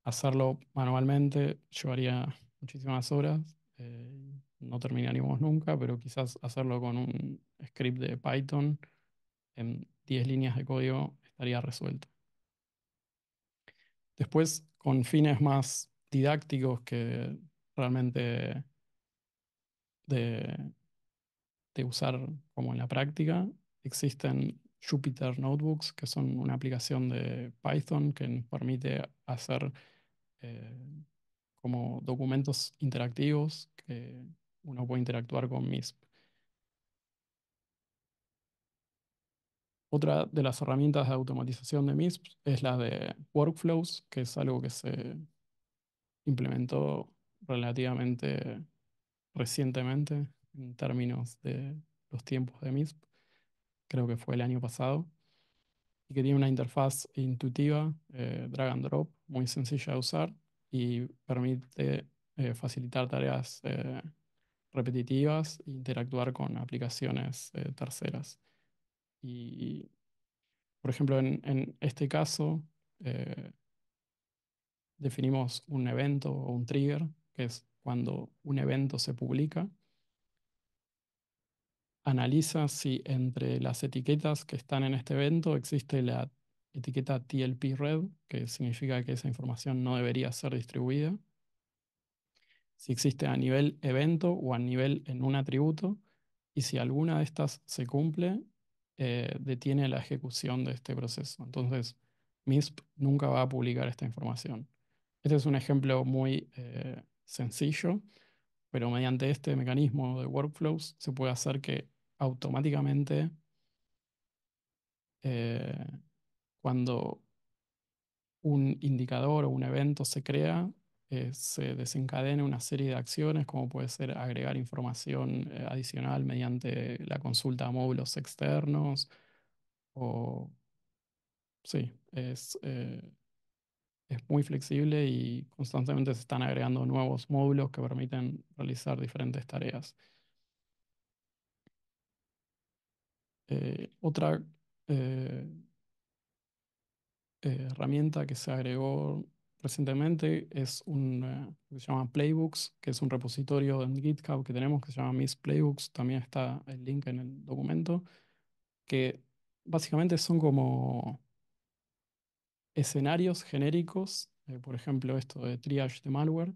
Hacerlo manualmente llevaría muchísimas horas, eh, no terminaríamos nunca, pero quizás hacerlo con un script de Python en 10 líneas de código estaría resuelto. Después, con fines más didácticos que realmente de, usar como en la práctica, existen Jupyter Notebooks, que son una aplicación de Python que nos permite hacer eh, como documentos interactivos que uno puede interactuar con mis Otra de las herramientas de automatización de MISP es la de workflows, que es algo que se implementó relativamente recientemente en términos de los tiempos de MISP, creo que fue el año pasado, y que tiene una interfaz intuitiva, eh, drag and drop, muy sencilla de usar y permite eh, facilitar tareas eh, repetitivas e interactuar con aplicaciones terceras. Y, por ejemplo, en, este caso, eh, definimos un evento o un trigger, que es cuando un evento se publica, analiza si entre las etiquetas que están en este evento existe la etiqueta TLP red, que significa que esa información no debería ser distribuida. Si existe a nivel evento o a nivel en un atributo, y si alguna de estas se cumple, eh, detiene la ejecución de este proceso. Entonces, MISP nunca va a publicar esta información. Este es un ejemplo muy eh, sencillo, pero mediante este mecanismo de workflows se puede hacer que automáticamente eh, cuando un indicador o un evento se crea, eh, se desencadena una serie de acciones, como puede ser agregar información eh, adicional mediante la consulta a módulos externos, sí, es, eh, es muy flexible y constantemente se están agregando nuevos módulos que permiten realizar diferentes tareas. otra herramienta que se agregó recientemente es un, eh, se llama Playbooks, que es un repositorio en GitHub que tenemos que se llama Miss Playbooks, también está el link en el documento, que básicamente son como escenarios genéricos, eh, por ejemplo esto de triage de malware,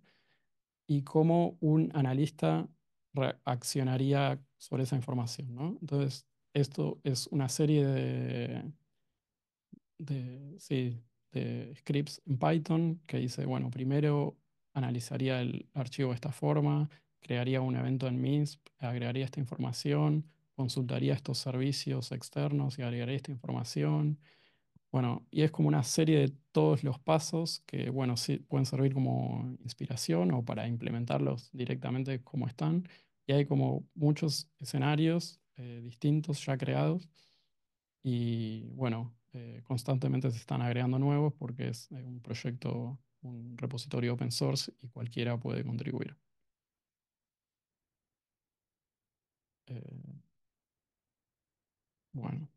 y cómo un analista reaccionaría sobre esa información, ¿no? Entonces, esto es una serie de, de sí, scripts en Python que dice, bueno, primero analizaría el archivo de esta forma, crearía un evento en MISP, agregaría esta información, consultaría estos servicios externos y agregaría esta información. Bueno, y es como una serie de todos los pasos que, bueno, sí pueden servir como inspiración o para implementarlos directamente como están. Y hay como muchos escenarios eh, distintos ya creados. Y bueno, eh, constantemente se están agregando nuevos porque es eh, un proyecto, un repositorio open source y cualquiera puede contribuir. Eh, bueno.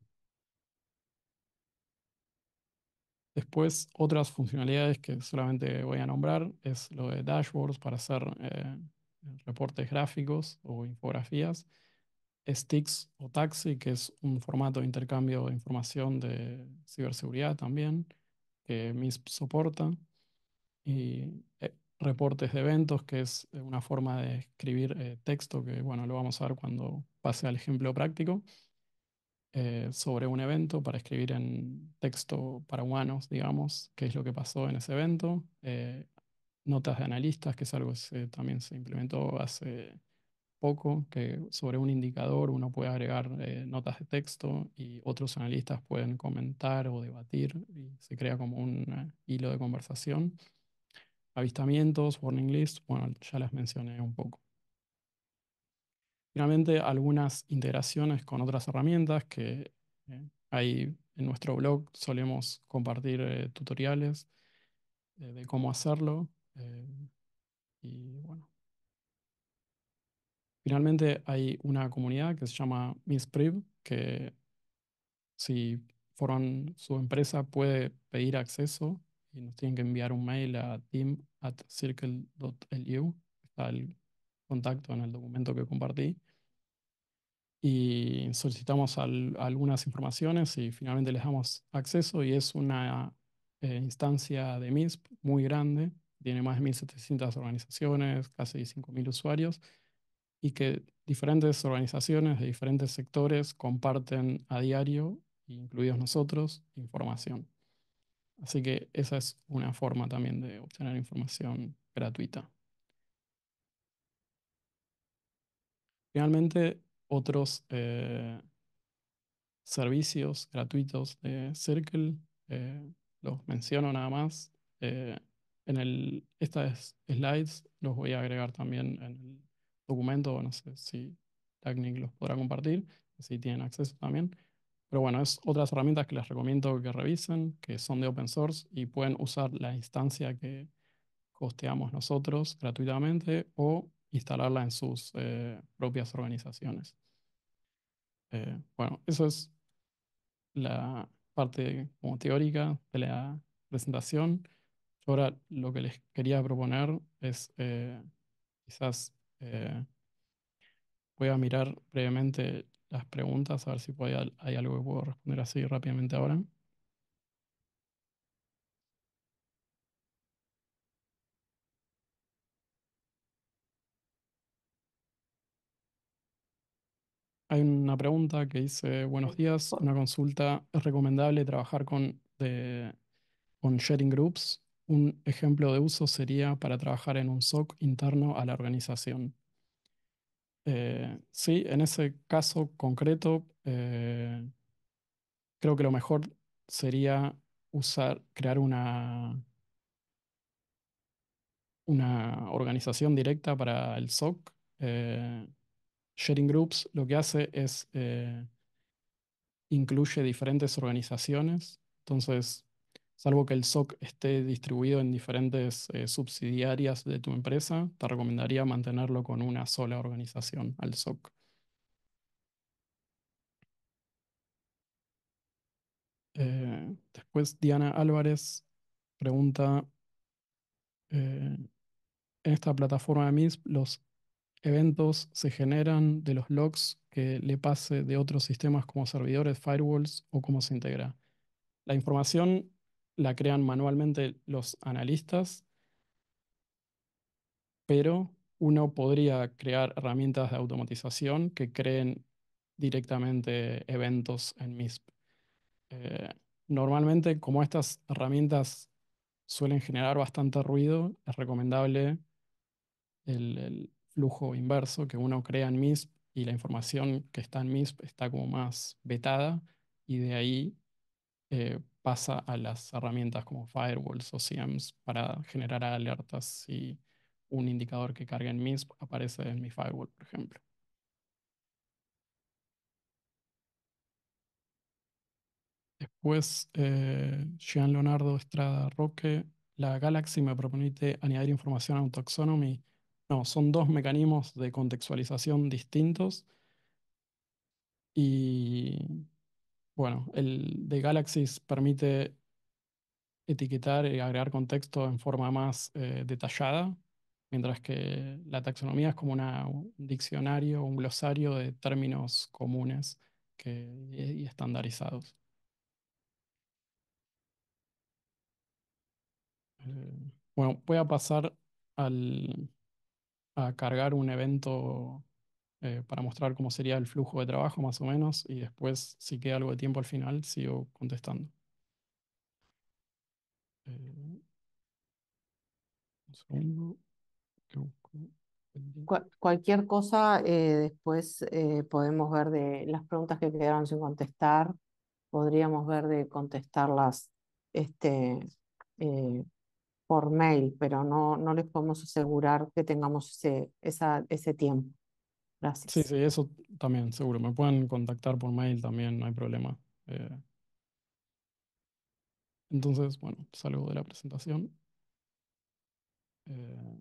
Después, otras funcionalidades que solamente voy a nombrar es lo de dashboards para hacer reportes gráficos o infografías. STIX o Taxi, que es un formato de intercambio de información de ciberseguridad también, que MISP soporta, y eh, reportes de eventos, que es eh, una forma de escribir eh, texto, que bueno, lo vamos a ver cuando pase al ejemplo práctico, sobre un evento para escribir en texto para humanos, digamos, qué es lo que pasó en ese evento, notas de analistas, que es algo que también se implementó hace que sobre un indicador uno puede agregar eh, notas de texto y otros analistas pueden comentar o debatir y se crea como un eh, hilo de conversación. Avistamientos, warning list, bueno, ya las mencioné un poco. Finalmente, algunas integraciones con otras herramientas que hay eh, en nuestro blog, solemos compartir tutoriales de cómo hacerlo. y bueno, Finalmente hay una comunidad que se llama MISPRIV, que si forman su empresa puede pedir acceso y nos tienen que enviar un mail a team at team@circle.lu. Está el contacto en el documento que compartí. Y solicitamos algunas informaciones y finalmente les damos acceso y es una eh, instancia de MISP muy grande. Tiene más de 1.700 organizaciones, casi 5.000 usuarios y que diferentes organizaciones de diferentes sectores comparten a diario, incluidos nosotros, información. Así que esa es una forma también de obtener información gratuita. Finalmente, otros eh, servicios gratuitos de Circle, eh, los menciono nada más. Eh, en el, estas slides los voy a agregar también en el documento, no sé si Technic los podrá compartir, si tienen acceso también. Pero bueno, es otras herramientas que les recomiendo que revisen, que son de open source y pueden usar la instancia que costeamos nosotros gratuitamente o instalarla en sus eh, propias organizaciones. Eh, bueno, eso es la parte como teórica de la presentación. ahora lo que les quería proponer es eh, quizás eh, voy a mirar brevemente las preguntas, a ver si hay algo que puedo responder así rápidamente ahora. Hay una pregunta que dice, buenos días, una consulta, ¿es recomendable trabajar con, con sharing groups un ejemplo de uso sería para trabajar en un SOC interno a la organización. Eh, sí, en ese caso concreto, eh, creo que lo mejor sería usar, crear una, una organización directa para el SOC. Eh, sharing Groups lo que hace es incluye diferentes organizaciones. Entonces, salvo que el SOC esté distribuido en diferentes eh, subsidiarias de tu empresa, te recomendaría mantenerlo con una sola organización, al SOC. Eh, después Diana Álvarez pregunta, eh, en esta plataforma de MISP los eventos se generan de los logs que le pase de otros sistemas como servidores, firewalls o cómo se integra. La información la crean manualmente los analistas, pero uno podría crear herramientas de automatización que creen directamente eventos en MISP. Eh, normalmente, como estas herramientas suelen generar bastante ruido, es recomendable el, flujo inverso, que uno crea en MISP y la información que está en MISP está como más vetada y de ahí eh, pasa a las herramientas como firewalls o CMs para generar alertas si un indicador que cargue en MISP aparece en mi firewall, por ejemplo. Después, eh, Jean Leonardo Estrada Roque, la Galaxy me proponiste añadir información a un taxonomy. No, son dos mecanismos de contextualización distintos. Y bueno, el de Galaxies permite etiquetar y agregar contexto en forma más eh, detallada, mientras que la taxonomía es como una, un diccionario, un glosario de términos comunes y, estandarizados. Eh, bueno, voy a pasar al, a cargar un evento eh, para mostrar cómo sería el flujo de trabajo más o menos y después si queda algo de tiempo al final sigo contestando. Eh, cualquier cosa eh, después podemos ver de las preguntas que quedaron sin contestar, podríamos ver de contestarlas este, por mail, pero no, no les podemos asegurar que tengamos ese, ese tiempo. Sí, sí, eso también, seguro. Me pueden contactar por mail también, no hay problema. Eh, entonces, bueno, salgo de la presentación. Eh,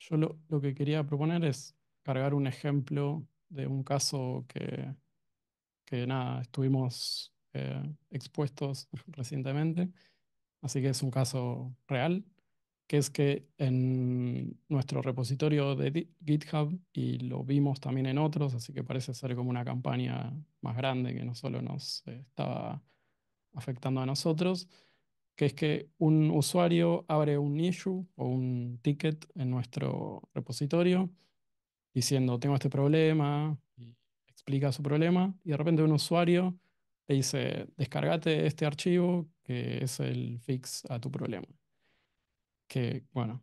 yo lo, que quería proponer es cargar un ejemplo de un caso que, que nada, estuvimos eh, expuestos (laughs) recientemente. Así que es un caso real que es que en nuestro repositorio de GitHub, y lo vimos también en otros, así que parece ser como una campaña más grande que no solo nos estaba afectando a nosotros, que es que un usuario abre un issue o un ticket en nuestro repositorio diciendo, tengo este problema, y explica su problema, y de repente un usuario le dice, descargate este archivo que es el fix a tu problema que, bueno,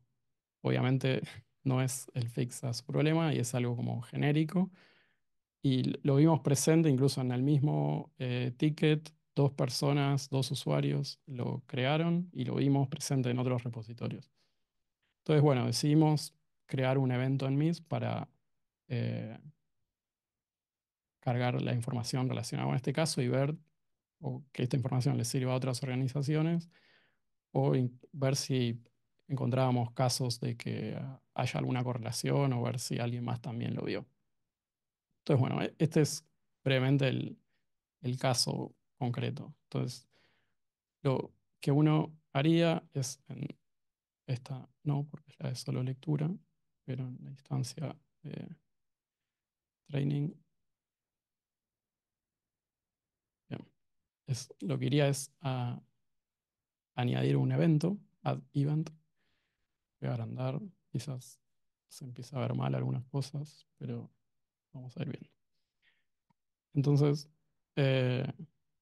obviamente (laughs) no es el fix a su problema y es algo como genérico. Y lo vimos presente incluso en el mismo eh, ticket, dos personas, dos usuarios lo crearon y lo vimos presente en otros repositorios. Entonces, bueno, decidimos crear un evento en MIS para eh, cargar la información relacionada con este caso y ver o que esta información le sirva a otras organizaciones o ver si encontrábamos casos de que ah, haya alguna correlación o ver si alguien más también lo vio. Entonces, bueno, e-, este es brevemente el, caso concreto. Entonces, lo que uno haría es en esta, no, porque es la de solo lectura, pero en la instancia de training. lo que iría es a añadir un evento, add event, Voy a andar. Quizás se empieza a ver mal algunas cosas, pero vamos a ir viendo. Entonces, eh,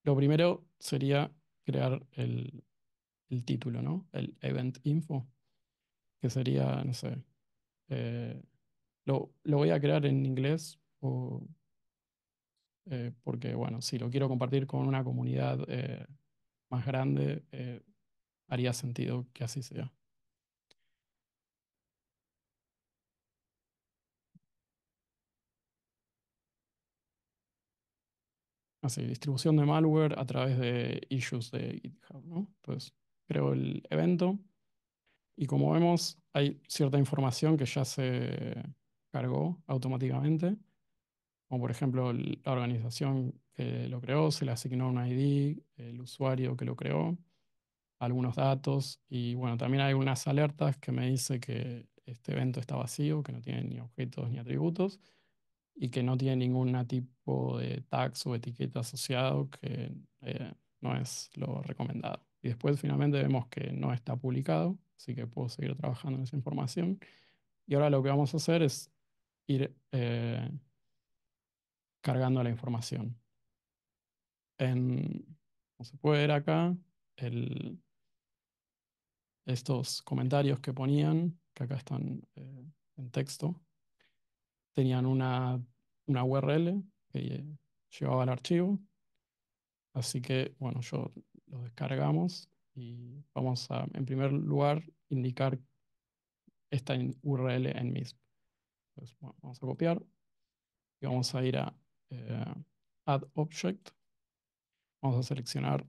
lo primero sería crear el, título, ¿no? El event info, que sería, no sé, eh, lo, voy a crear en inglés eh, porque, bueno, si lo quiero compartir con una comunidad más grande, haría sentido que así sea. distribución de malware a través de issues de GitHub, ¿no? Entonces, creo el evento y como vemos, hay cierta información que ya se cargó automáticamente, como por ejemplo la organización que lo creó, se le asignó un ID, el usuario que lo creó, algunos datos y bueno, también hay unas alertas que me dice que este evento está vacío, que no tiene ni objetos ni atributos y que no tiene ningún tipo de tax o etiqueta asociado, que eh, no es lo recomendado. Y después finalmente vemos que no está publicado, así que puedo seguir trabajando en esa información. Y ahora lo que vamos a hacer es ir eh, cargando la información. como se puede ver acá, estos comentarios que ponían, que acá están eh, en texto, tenían una, URL que llevaba el archivo. Así que, bueno, yo lo descargamos y vamos a, en primer lugar, indicar esta URL en MISP. Entonces, vamos a copiar y vamos a ir a eh, Add Object. Vamos a seleccionar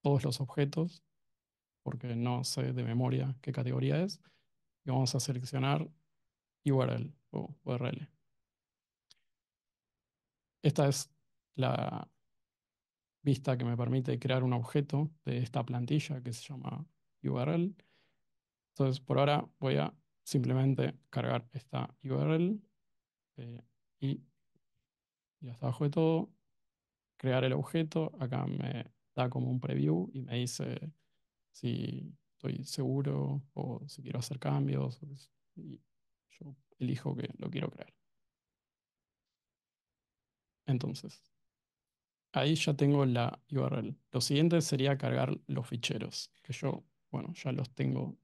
todos los objetos porque no sé de memoria qué categoría es. Y vamos a seleccionar URL o URL. Esta es la vista que me permite crear un objeto de esta plantilla que se llama URL. Entonces, por ahora voy a simplemente cargar esta URL eh, y, y hasta abajo de todo, crear el objeto. Acá me da como un preview y me dice si estoy seguro o si quiero hacer cambios. Y yo elijo que lo quiero crear. Entonces, ahí ya tengo la URL. Lo siguiente sería cargar los ficheros, que yo, bueno, ya los tengo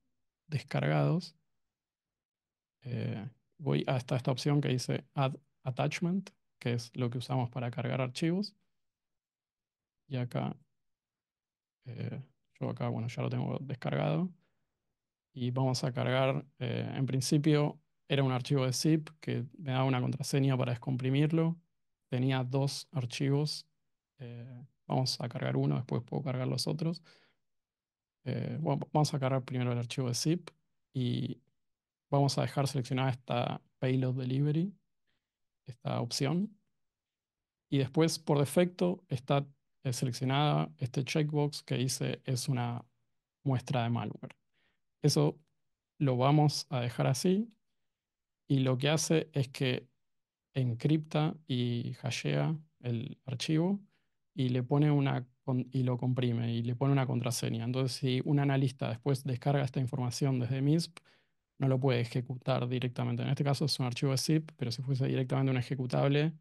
descargados. Eh, voy hasta esta opción que dice Add Attachment, que es lo que usamos para cargar archivos. Y acá, eh, yo acá, bueno, ya lo tengo descargado. Y vamos a cargar, eh, en principio, era un archivo de zip que me daba una contraseña para descomprimirlo tenía dos archivos. Eh, vamos a cargar uno, después puedo cargar los otros. Eh, vamos a cargar primero el archivo de zip y vamos a dejar seleccionada esta payload delivery, esta opción. Y después, por defecto, está eh, seleccionada este checkbox que dice es una muestra de malware. Eso lo vamos a dejar así y lo que hace es que encripta y hashea el archivo y le pone una y lo comprime y le pone una contraseña. Entonces, si un analista después descarga esta información desde MISP, no lo puede ejecutar directamente. En este caso es un archivo de zip, pero si fuese directamente un ejecutable,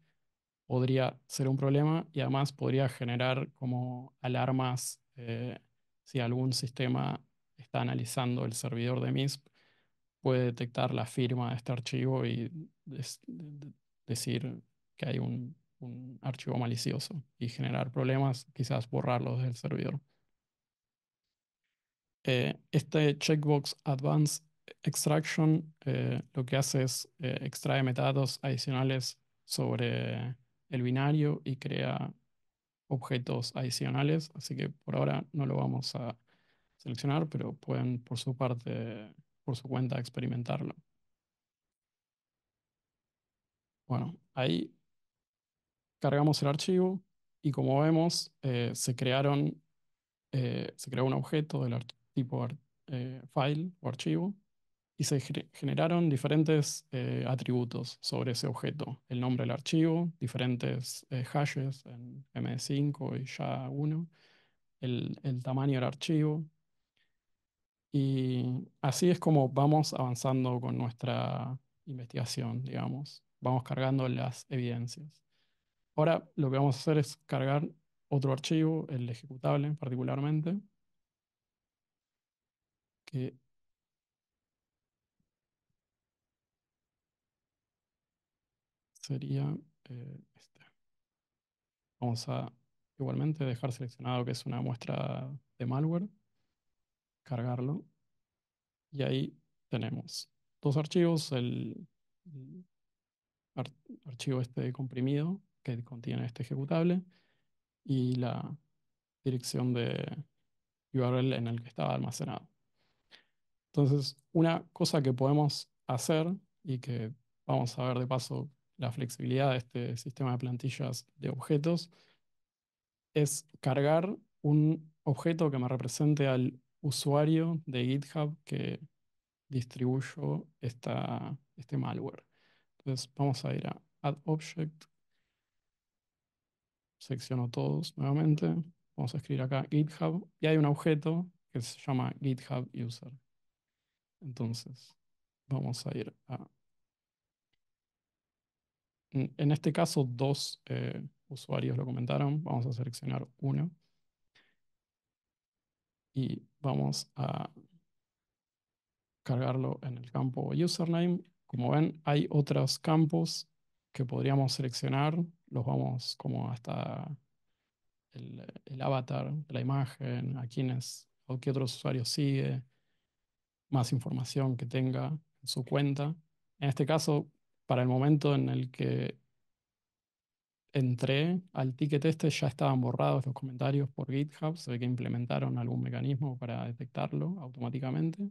podría ser un problema y además podría generar como alarmas eh, si algún sistema está analizando el servidor de MISP, puede detectar la firma de este archivo y decir que hay un, archivo malicioso y generar problemas, quizás borrarlos del servidor. Eh, este checkbox Advanced Extraction eh, lo que hace es extraer eh, extrae metadatos adicionales sobre el binario y crea objetos adicionales, así que por ahora no lo vamos a seleccionar, pero pueden por su parte, por su cuenta, experimentarlo. Bueno, ahí cargamos el archivo y como vemos, eh, se crearon, eh, se creó un objeto del tipo eh, file o archivo y se generaron diferentes atributos sobre ese objeto. El nombre del archivo, diferentes hashes en md 5 y SHA-1, el, el tamaño del archivo. Y así es como vamos avanzando con nuestra investigación, digamos vamos cargando las evidencias. Ahora lo que vamos a hacer es cargar otro archivo, el ejecutable particularmente, que sería eh, este. Vamos a igualmente dejar seleccionado que es una muestra de malware, cargarlo, y ahí tenemos dos archivos, el archivo este comprimido que contiene este ejecutable y la dirección de URL en el que estaba almacenado. Entonces, una cosa que podemos hacer y que vamos a ver de paso la flexibilidad de este sistema de plantillas de objetos es cargar un objeto que me represente al usuario de GitHub que distribuyo este malware. Entonces vamos a ir a Add Object. Selecciono todos nuevamente. Vamos a escribir acá GitHub. Y hay un objeto que se llama GitHub User. Entonces vamos a ir a... En este caso, dos eh, usuarios lo comentaron. Vamos a seleccionar uno. Y vamos a cargarlo en el campo username como ven, hay otros campos que podríamos seleccionar. Los vamos como hasta el, avatar, la imagen, a quiénes o qué otros usuarios sigue, más información que tenga en su cuenta. En este caso, para el momento en el que entré al ticket este, ya estaban borrados los comentarios por GitHub. Se ve que implementaron algún mecanismo para detectarlo automáticamente.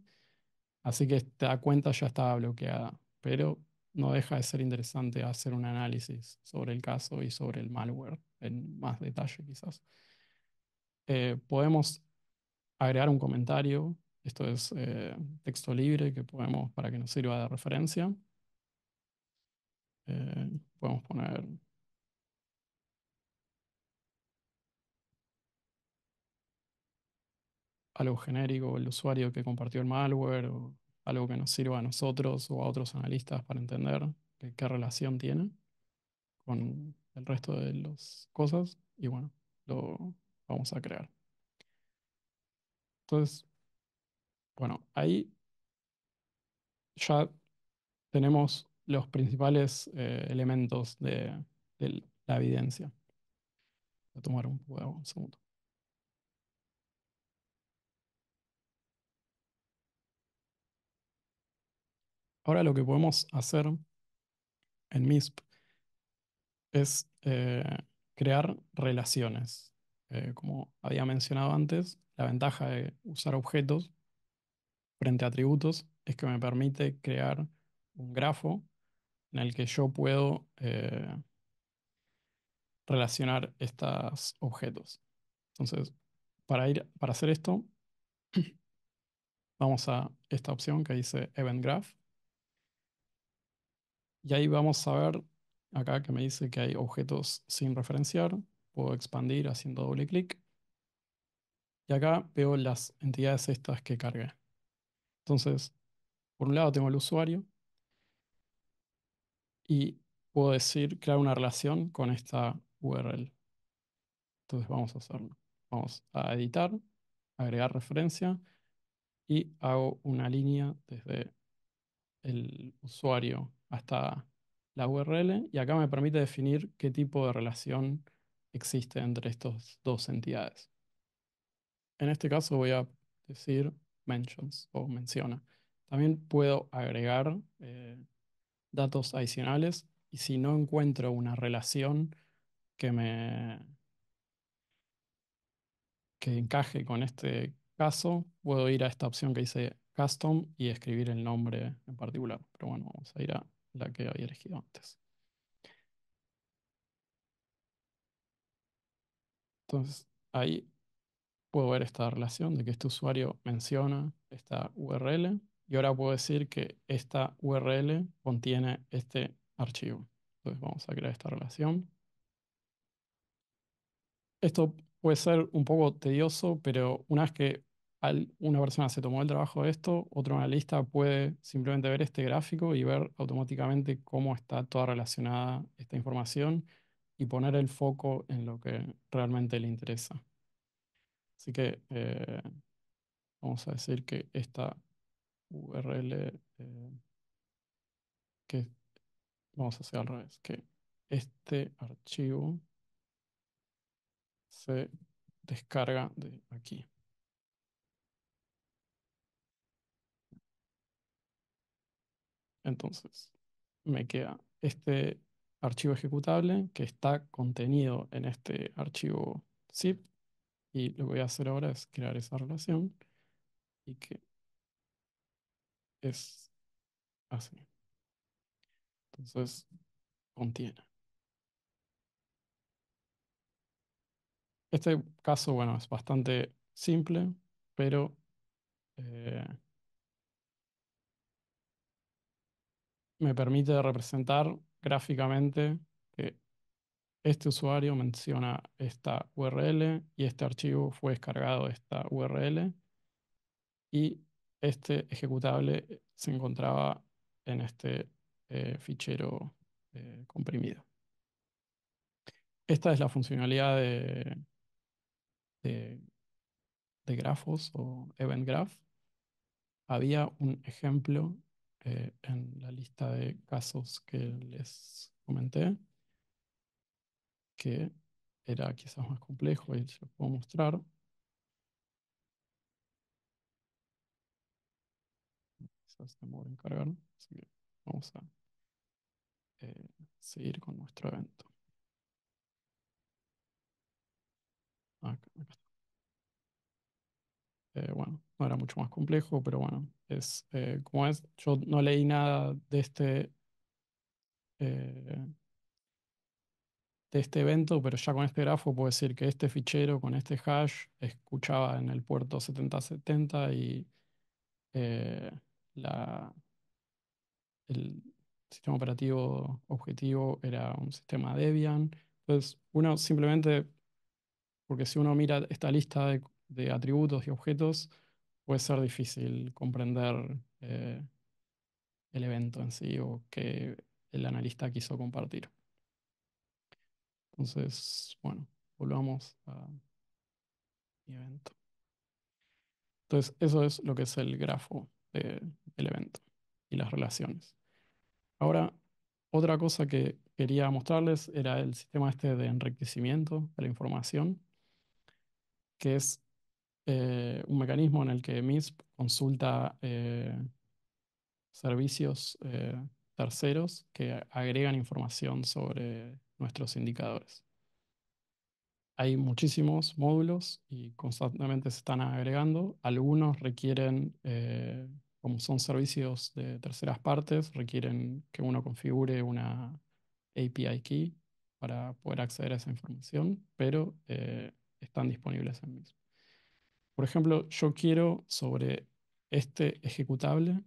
Así que esta cuenta ya estaba bloqueada pero no deja de ser interesante hacer un análisis sobre el caso y sobre el malware en más detalle quizás. Eh, podemos agregar un comentario, esto es eh, texto libre que podemos para que nos sirva de referencia. Eh, podemos poner algo genérico, el usuario que compartió el malware o algo que nos sirva a nosotros o a otros analistas para entender qué, relación tiene con el resto de las cosas y bueno, lo vamos a crear. Entonces, bueno, ahí ya tenemos los principales eh, elementos de, la evidencia. Voy a tomar un, un segundo. Ahora lo que podemos hacer en MISP es eh, crear relaciones. Eh, como había mencionado antes, la ventaja de usar objetos frente a atributos es que me permite crear un grafo en el que yo puedo eh, relacionar estos objetos. Entonces, para, ir, para hacer esto, (clears throat) vamos a esta opción que dice Event Graph y ahí vamos a ver acá que me dice que hay objetos sin referenciar. Puedo expandir haciendo doble clic. Y acá veo las entidades estas que cargué. Entonces, por un lado tengo el usuario y puedo decir crear una relación con esta URL. Entonces vamos a hacerlo. Vamos a editar, agregar referencia y hago una línea desde el usuario hasta la URL y acá me permite definir qué tipo de relación existe entre estas dos entidades. En este caso voy a decir mentions o menciona. También puedo agregar eh, datos adicionales y si no encuentro una relación que me que encaje con este caso, puedo ir a esta opción que dice custom y escribir el nombre en particular. Pero bueno, vamos a ir a la que había elegido antes. Entonces, ahí puedo ver esta relación de que este usuario menciona esta URL y ahora puedo decir que esta URL contiene este archivo. Entonces vamos a crear esta relación. Esto puede ser un poco tedioso, pero una vez que una persona se tomó el trabajo de esto, otro analista puede simplemente ver este gráfico y ver automáticamente cómo está toda relacionada esta información y poner el foco en lo que realmente le interesa. Así que eh, vamos a decir que esta URL, eh, que vamos a hacer al revés, que este archivo se descarga de aquí. Entonces, me queda este archivo ejecutable que está contenido en este archivo zip y lo que voy a hacer ahora es crear esa relación y que es así. Entonces, contiene. Este caso, bueno, es bastante simple, pero eh, me permite representar gráficamente que este usuario menciona esta URL y este archivo fue descargado de esta URL y este ejecutable se encontraba en este eh, fichero eh, comprimido. Esta es la funcionalidad de, de, de grafos o event graph. Había un ejemplo eh, en la lista de casos que les comenté, que era quizás más complejo y se lo puedo mostrar. Quizás demora en cargar, así que vamos a eh, seguir con nuestro evento. Ah, eh, bueno, no era mucho más complejo, pero bueno, es, eh, como es, yo no leí nada de este, eh, de este evento, pero ya con este grafo puedo decir que este fichero con este hash escuchaba en el puerto 7070 y eh, la, el sistema operativo objetivo era un sistema Debian. Entonces, uno simplemente, porque si uno mira esta lista de atributos y objetos, puede ser difícil comprender eh, el evento en sí o que el analista quiso compartir. Entonces, bueno, volvamos a mi evento. Entonces, eso es lo que es el grafo del evento y las relaciones. Ahora, otra cosa que quería mostrarles era el sistema este de enriquecimiento de la información, que es eh, un mecanismo en el que MISP consulta eh, servicios eh, terceros que agregan información sobre nuestros indicadores. Hay muchísimos módulos y constantemente se están agregando. Algunos requieren, como son servicios de terceras partes, requieren que uno configure una API key para poder acceder a esa información, pero están disponibles en MISP. Por ejemplo, yo quiero sobre este ejecutable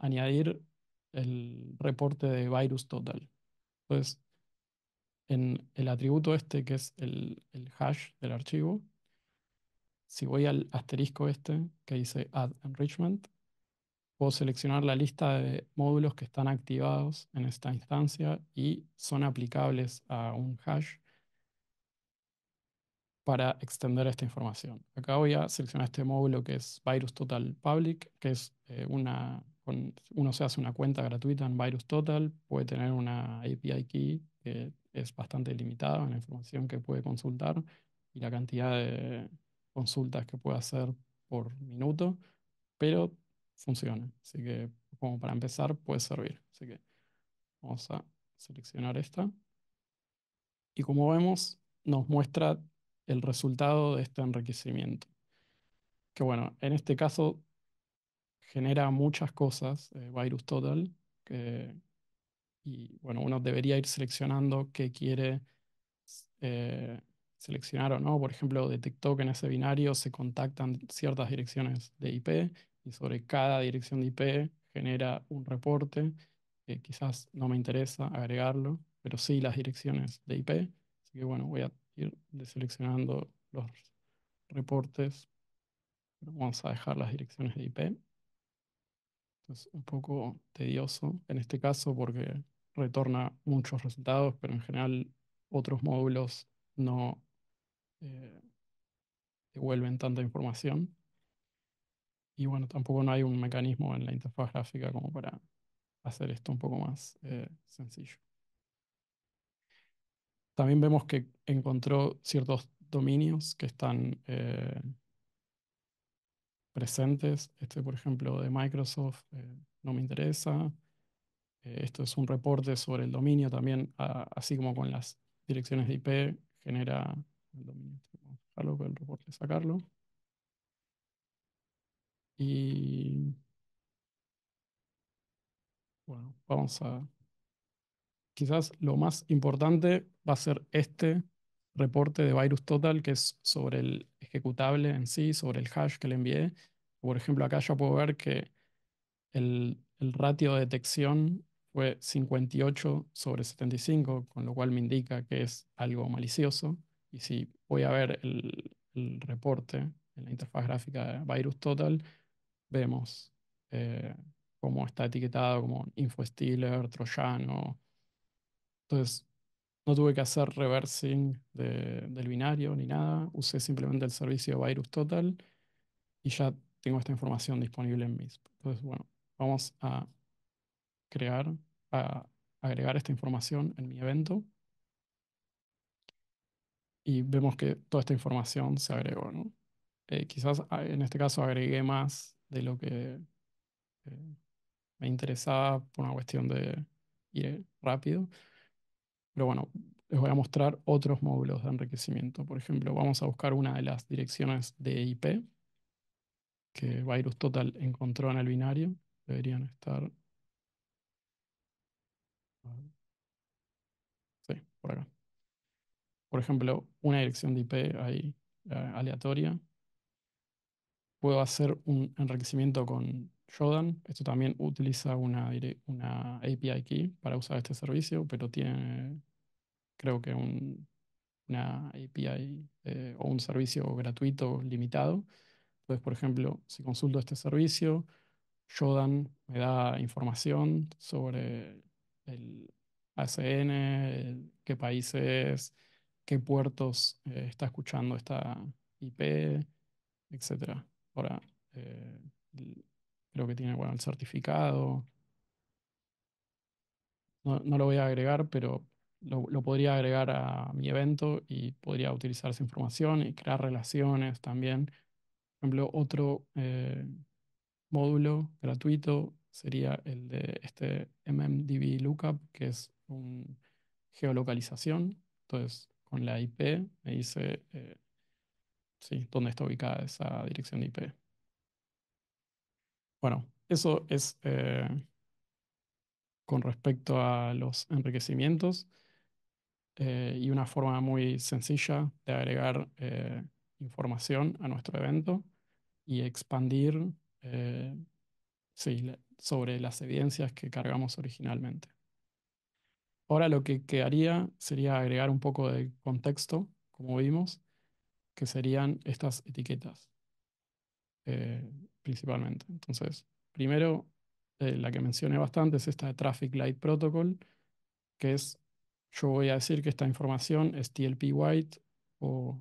añadir el reporte de virus total. Entonces, en el atributo este que es el, el hash del archivo, si voy al asterisco este que dice add enrichment, puedo seleccionar la lista de módulos que están activados en esta instancia y son aplicables a un hash para extender esta información. Acá voy a seleccionar este módulo que es Virus Total Public, que es eh, una, uno se hace una cuenta gratuita en Virus Total, puede tener una API key que es bastante limitada en la información que puede consultar y la cantidad de consultas que puede hacer por minuto, pero funciona. Así que como para empezar puede servir. Así que vamos a seleccionar esta. Y como vemos, nos muestra el resultado de este enriquecimiento. Que bueno, en este caso genera muchas cosas, VirusTotal, eh, Virus Total, y bueno, uno debería ir seleccionando qué quiere eh, seleccionar o no. Por ejemplo, detectó que en ese binario se contactan ciertas direcciones de IP y sobre cada dirección de IP genera un reporte. que quizás no me interesa agregarlo, pero sí las direcciones de IP. Así que bueno, voy a ir deseleccionando los reportes. Vamos a dejar las direcciones de IP. Es un poco tedioso en este caso porque retorna muchos resultados, pero en general otros módulos no eh, devuelven tanta información. Y bueno, tampoco no hay un mecanismo en la interfaz gráfica como para hacer esto un poco más eh, sencillo. También vemos que encontró ciertos dominios que están eh, presentes. Este, por ejemplo, de Microsoft eh, no me interesa. Eh, esto es un reporte sobre el dominio también, así como con las direcciones de IP, genera el dominio. Vamos este, a el reporte, sacarlo. Y bueno, vamos a quizás lo más importante va a ser este reporte de Virus Total, que es sobre el ejecutable en sí, sobre el hash que le envié. Por ejemplo, acá ya puedo ver que el, ratio de detección fue 58 sobre 75, con lo cual me indica que es algo malicioso. Y si voy a ver el, reporte en la interfaz gráfica de Virus Total, vemos eh, cómo está etiquetado como InfoStealer, Troyano, entonces, no tuve que hacer reversing del binario ni nada. Usé simplemente el servicio VirusTotal total y ya tengo esta información disponible en MISP. Entonces, bueno, vamos a crear, a agregar esta información en mi evento. Y vemos que toda esta información se agregó, ¿no? Eh, quizás ah, en este caso agregué más de lo que eh, me interesaba por una cuestión de ir rápido. Pero bueno, les voy a mostrar otros módulos de enriquecimiento. Por ejemplo, vamos a buscar una de las direcciones de IP que VirusTotal encontró en el binario. Deberían estar... Sí, por acá. Por ejemplo, una dirección de IP ahí eh, aleatoria. Puedo hacer un enriquecimiento con Shodan. Esto también utiliza una, API key para usar este servicio, pero tiene, creo que, un, una API eh, o un servicio gratuito limitado. Entonces, por ejemplo, si consulto este servicio, Shodan me da información sobre el ACN, qué países, qué puertos eh, está escuchando esta IP, etc. Ahora, eh, que tiene, el certificado. No, lo voy a agregar, pero lo, podría agregar a mi evento y podría utilizar esa información y crear relaciones también. Por ejemplo, otro eh, módulo gratuito sería el de este MMDB Lookup, que es un geolocalización. Entonces, con la IP me dice eh, sí, dónde está ubicada esa dirección de IP. Bueno, eso es eh, con respecto a los enriquecimientos eh, y una forma muy sencilla de agregar eh, información a nuestro evento y expandir sobre las evidencias que cargamos originalmente. Ahora lo que quedaría sería agregar un poco de contexto, como vimos, que serían estas etiquetas principalmente. Entonces, primero, eh, la que mencioné bastante es esta de Traffic Light Protocol, que es, yo voy a decir que esta información es TLP White o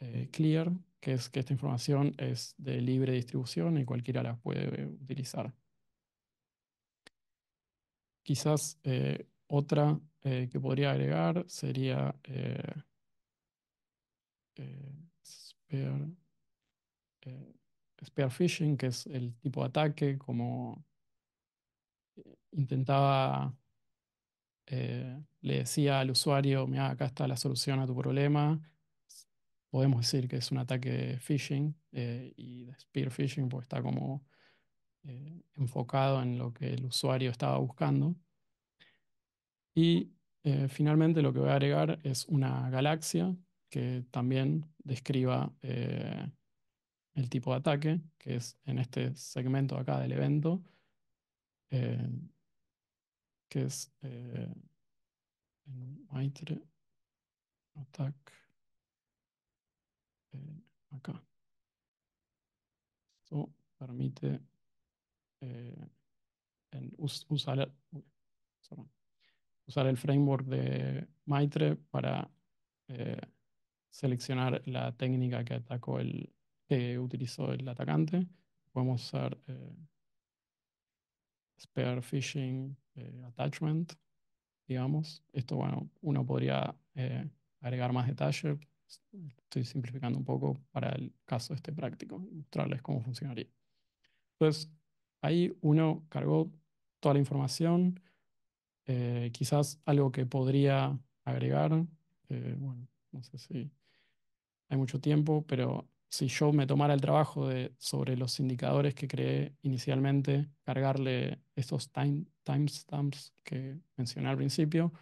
eh, Clear, que es que esta información es de libre distribución y cualquiera la puede utilizar. Quizás eh, otra que podría agregar sería eh, Spear Phishing, que es el tipo de ataque, como eh, intentaba, eh, le decía al usuario, mira, acá está la solución a tu problema. Podemos decir que es un ataque phishing eh, y de spear phishing, porque está como enfocado en lo que el usuario estaba buscando. Y finalmente lo que voy a agregar es una galaxia que también describa el tipo de ataque, que es en este segmento acá del evento, eh, que es eh, en Maitre, attack, eh, acá. Esto permite usar el framework de Maitre para seleccionar la técnica que atacó el, que utilizó el atacante. Podemos usar eh, spare phishing eh, attachment, digamos. Esto, bueno, uno podría eh, agregar más detalles. Estoy simplificando un poco para el caso este práctico, mostrarles cómo funcionaría. Entonces, ahí uno cargó toda la información. quizás algo que podría agregar, bueno, no sé si hay mucho tiempo, pero si yo me tomara el trabajo de, sobre los indicadores que creé inicialmente, cargarle esos time, timestamps que mencioné al principio,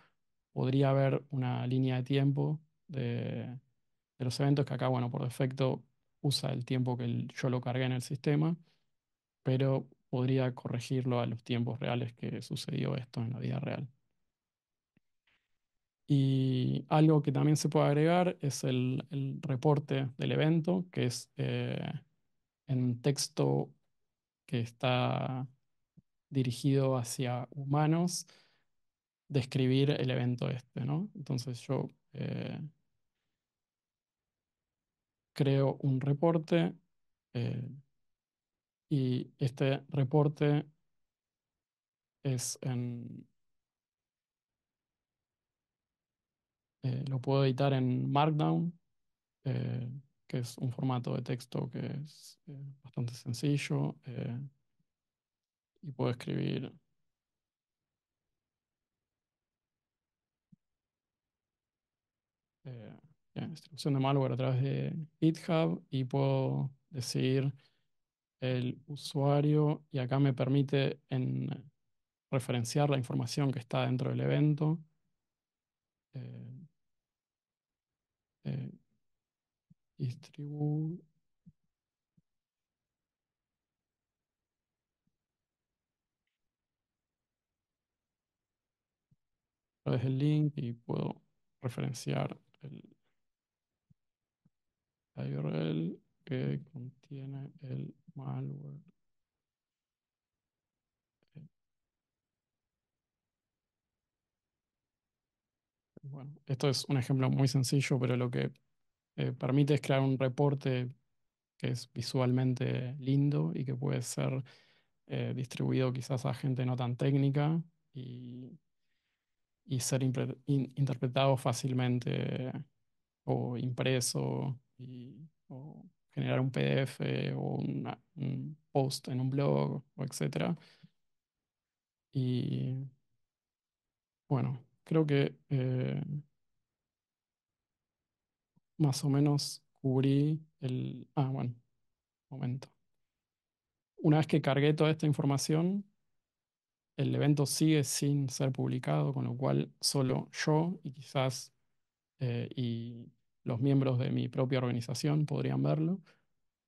podría haber una línea de tiempo de, los eventos que acá, bueno, por defecto usa el tiempo que yo lo cargué en el sistema, pero podría corregirlo a los tiempos reales que sucedió esto en la vida real. Y algo que también se puede agregar es el, reporte del evento, que es eh, en texto que está dirigido hacia humanos, describir el evento este, Entonces yo eh, creo un reporte eh, y este reporte es en, Eh, lo puedo editar en Markdown, eh, que es un formato de texto que es eh, bastante sencillo. y puedo escribir ya, instrucción de malware a través de GitHub y puedo decir el usuario y acá me permite en referenciar la información que está dentro del evento distribu eh, distribuir través el link y puedo referenciar el, URL que contiene el malware. Bueno, esto es un ejemplo muy sencillo, pero lo que eh, permite es crear un reporte que es visualmente lindo y que puede ser eh, distribuido quizás a gente no tan técnica y, y ser interpretado fácilmente o impreso y, o generar un PDF o un post en un blog o etcétera. Y bueno, creo que eh, más o menos cubrí el... Ah, bueno, momento. Una vez que cargué toda esta información, el evento sigue sin ser publicado, con lo cual solo yo y quizás eh, y los miembros de mi propia organización podrían verlo,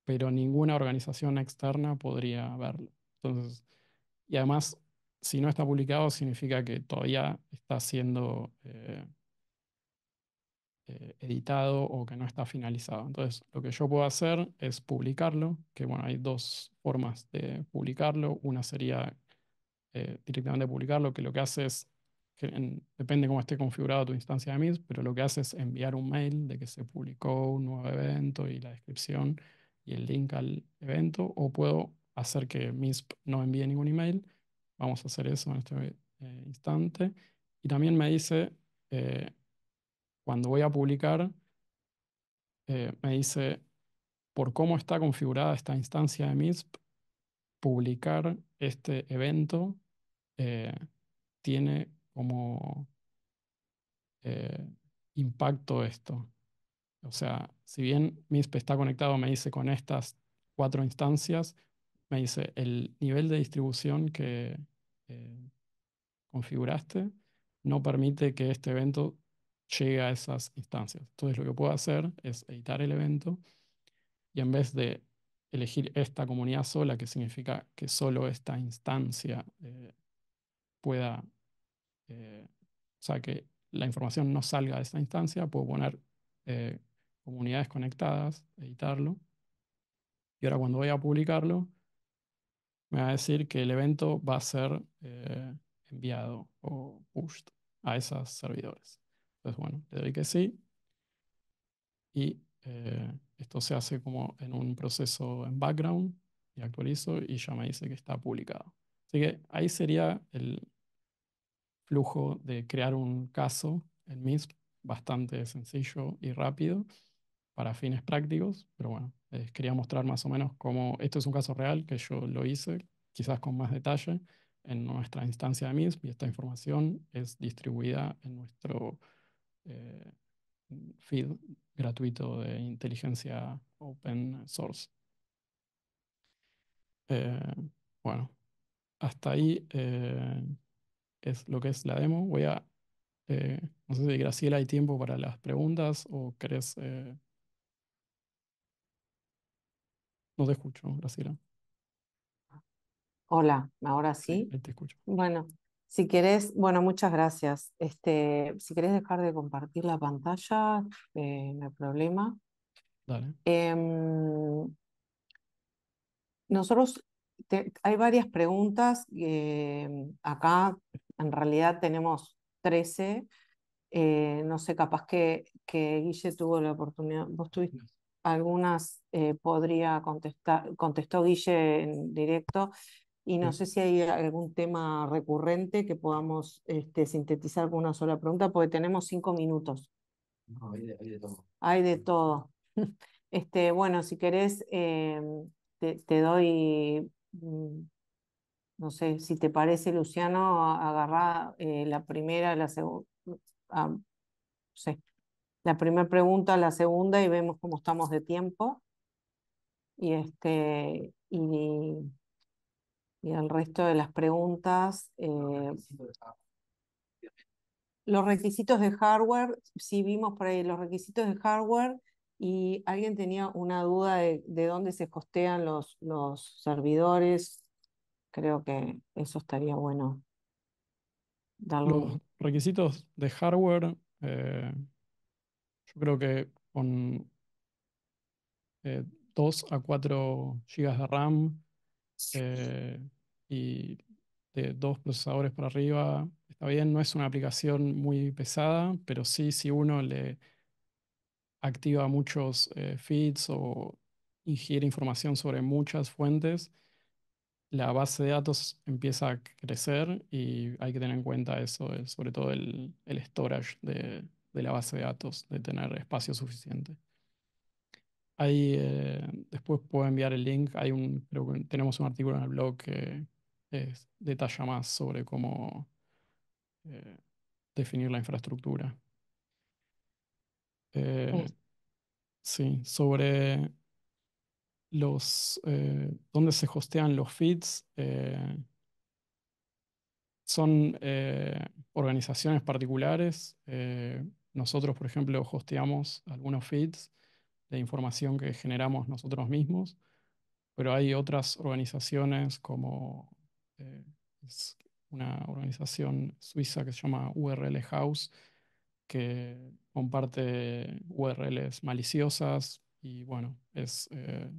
pero ninguna organización externa podría verlo. Entonces, y además si no está publicado, significa que todavía está siendo eh, eh, editado o que no está finalizado. Entonces, lo que yo puedo hacer es publicarlo, que bueno, hay dos formas de publicarlo. Una sería eh, directamente publicarlo, que lo que hace es, que depende cómo esté configurada tu instancia de MISP, pero lo que hace es enviar un mail de que se publicó un nuevo evento y la descripción y el link al evento, o puedo hacer que MISP no envíe ningún email Vamos a hacer eso en este eh, instante. Y también me dice, eh, cuando voy a publicar, eh, me dice, por cómo está configurada esta instancia de MISP, publicar este evento tiene como impacto esto. O sea, si bien MISP está conectado, me dice, con estas cuatro instancias, me dice el nivel de distribución que, eh, configuraste no permite que este evento llegue a esas instancias. Entonces lo que puedo hacer es editar el evento y en vez de elegir esta comunidad sola, que significa que solo esta instancia eh, pueda, eh, o sea, que la información no salga de esta instancia, puedo poner comunidades conectadas, editarlo. Y ahora cuando voy a publicarlo, me va a decir que el evento va a ser eh, enviado o pushed a esos servidores. Entonces, bueno, le doy que sí. Y eh, esto se hace como en un proceso en background y actualizo y ya me dice que está publicado. Así que ahí sería el flujo de crear un caso en MISP bastante sencillo y rápido para fines prácticos, pero bueno, eh, quería mostrar más o menos cómo, esto es un caso real que yo lo hice, quizás con más detalle, en nuestra instancia de MISP y esta información es distribuida en nuestro eh, feed gratuito de inteligencia open source. Eh, bueno, hasta ahí es lo que es la demo. Voy a, no sé si Graciela hay tiempo para las preguntas o querés No te escucho, Graciela. Hola, ahora sí. te escucho. Bueno, si querés, bueno, muchas gracias. Este, si querés dejar de compartir la pantalla, eh, no hay problema. Dale. Em, nosotros, hay varias preguntas. Em, acá, en realidad, tenemos 13. Eh, no sé, capaz que, que Guille tuvo la oportunidad. ¿Vos tuviste? algunas eh, podría contestar, contestó Guille en directo, y no sé si hay algún tema recurrente que podamos este, sintetizar con una sola pregunta, porque tenemos cinco minutos. hay, de, todo. (laughs) Este, bueno, si querés, em, te, doy, mm, no sé, si te parece, Luciano, agarrá eh, la primera, la segunda, la primera pregunta, la segunda y vemos cómo estamos de tiempo. Y, este, y, el resto de las preguntas. Eh, los requisitos de hardware, si vimos por ahí los requisitos de hardware y alguien tenía una duda de, dónde se costean los, los servidores. Creo que eso estaría bueno. Los requisitos de hardware eh, yo creo que con eh, 2 a 4 GB de RAM eh, y de dos procesadores para arriba, está bien, no es una aplicación muy pesada, pero sí si uno le activa muchos eh, feeds o ingiere información sobre muchas fuentes, la base de datos empieza a crecer y hay que tener en cuenta eso, sobre todo el, el storage de, de la base de datos, de tener espacio suficiente. Ahí eh, después puedo enviar el link. Hay un, tenemos un artículo en el blog que eh, detalla más sobre cómo eh, definir la infraestructura. Oh. sí. sobre los dónde se hostean los feeds. son organizaciones particulares nosotros, por ejemplo, hosteamos algunos feeds de información que generamos nosotros mismos, pero hay otras organizaciones como eh, una organización suiza que se llama URL House, que comparte URLs maliciosas y bueno, es... Eh,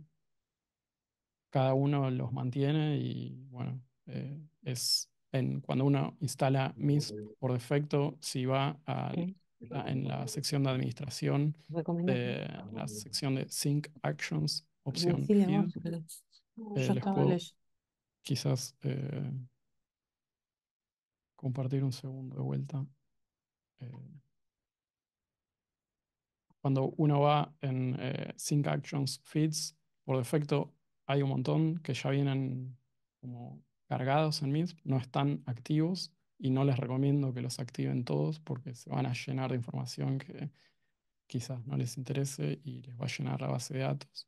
cada uno los mantiene y bueno, eh, es en, cuando uno instala MISP por defecto, si va al Ah, en la sección de administración, de la sección de Sync Actions, opción. Uh, eh, quizás eh, compartir un segundo de vuelta. Eh, cuando uno va en Sync Actions Feeds, por defecto hay un montón que ya vienen como cargados en MISP, no están activos y no les recomiendo que los activen todos porque se van a llenar de información que quizás no les interese y les va a llenar la base de datos.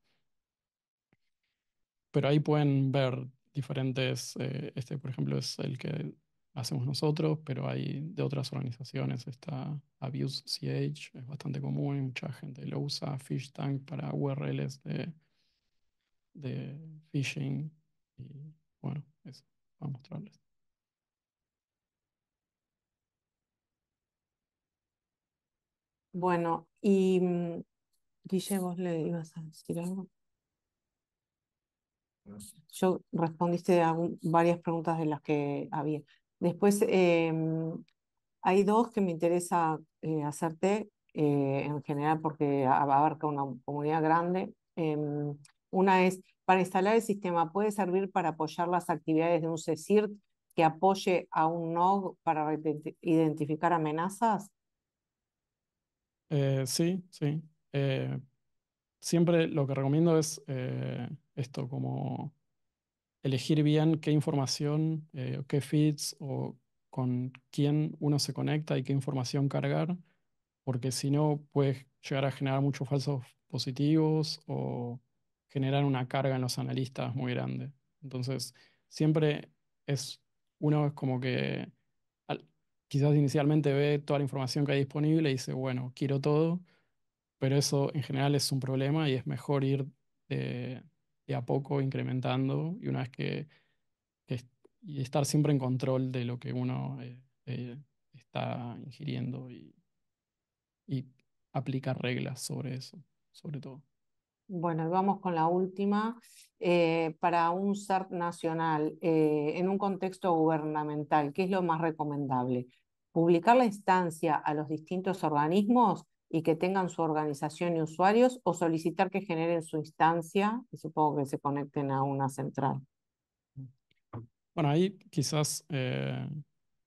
Pero ahí pueden ver diferentes, eh, este por ejemplo es el que hacemos nosotros, pero hay de otras organizaciones, está Abuse CH, es bastante común, mucha gente lo usa, Fish Tank para URLs de, de phishing y bueno, eso, para mostrarles. Bueno, y mm, Guille, vos le ibas a decir algo. Yo respondiste a varias preguntas de las que había. Después em, hay dos que me interesa eh, hacerte eh, en general porque abarca una comunidad grande. Em, una es, para instalar el sistema, ¿puede servir para apoyar las actividades de un CECIRT que apoye a un NOG para identificar amenazas? Eh, sí, sí. Eh, siempre lo que recomiendo es eh, esto, como elegir bien qué información, qué feeds o con quién uno se conecta y qué información cargar, porque si no puede llegar a generar muchos falsos positivos o generar una carga en los analistas muy grande. Entonces, siempre es, uno es como que quizás inicialmente ve toda la información que hay disponible y dice, bueno, quiero todo, pero eso en general es un problema y es mejor ir de, a poco incrementando y una vez que, estar siempre en control de lo que uno eh, eh, está ingiriendo y, aplicar reglas sobre eso, sobre todo. Bueno, y vamos con la última. Eh, para un CERT nacional, en un contexto gubernamental, ¿qué es lo más recomendable? publicar la instancia a los distintos organismos y que tengan su organización y usuarios o solicitar que generen su instancia y supongo que se conecten a una central. Bueno, ahí quizás eh,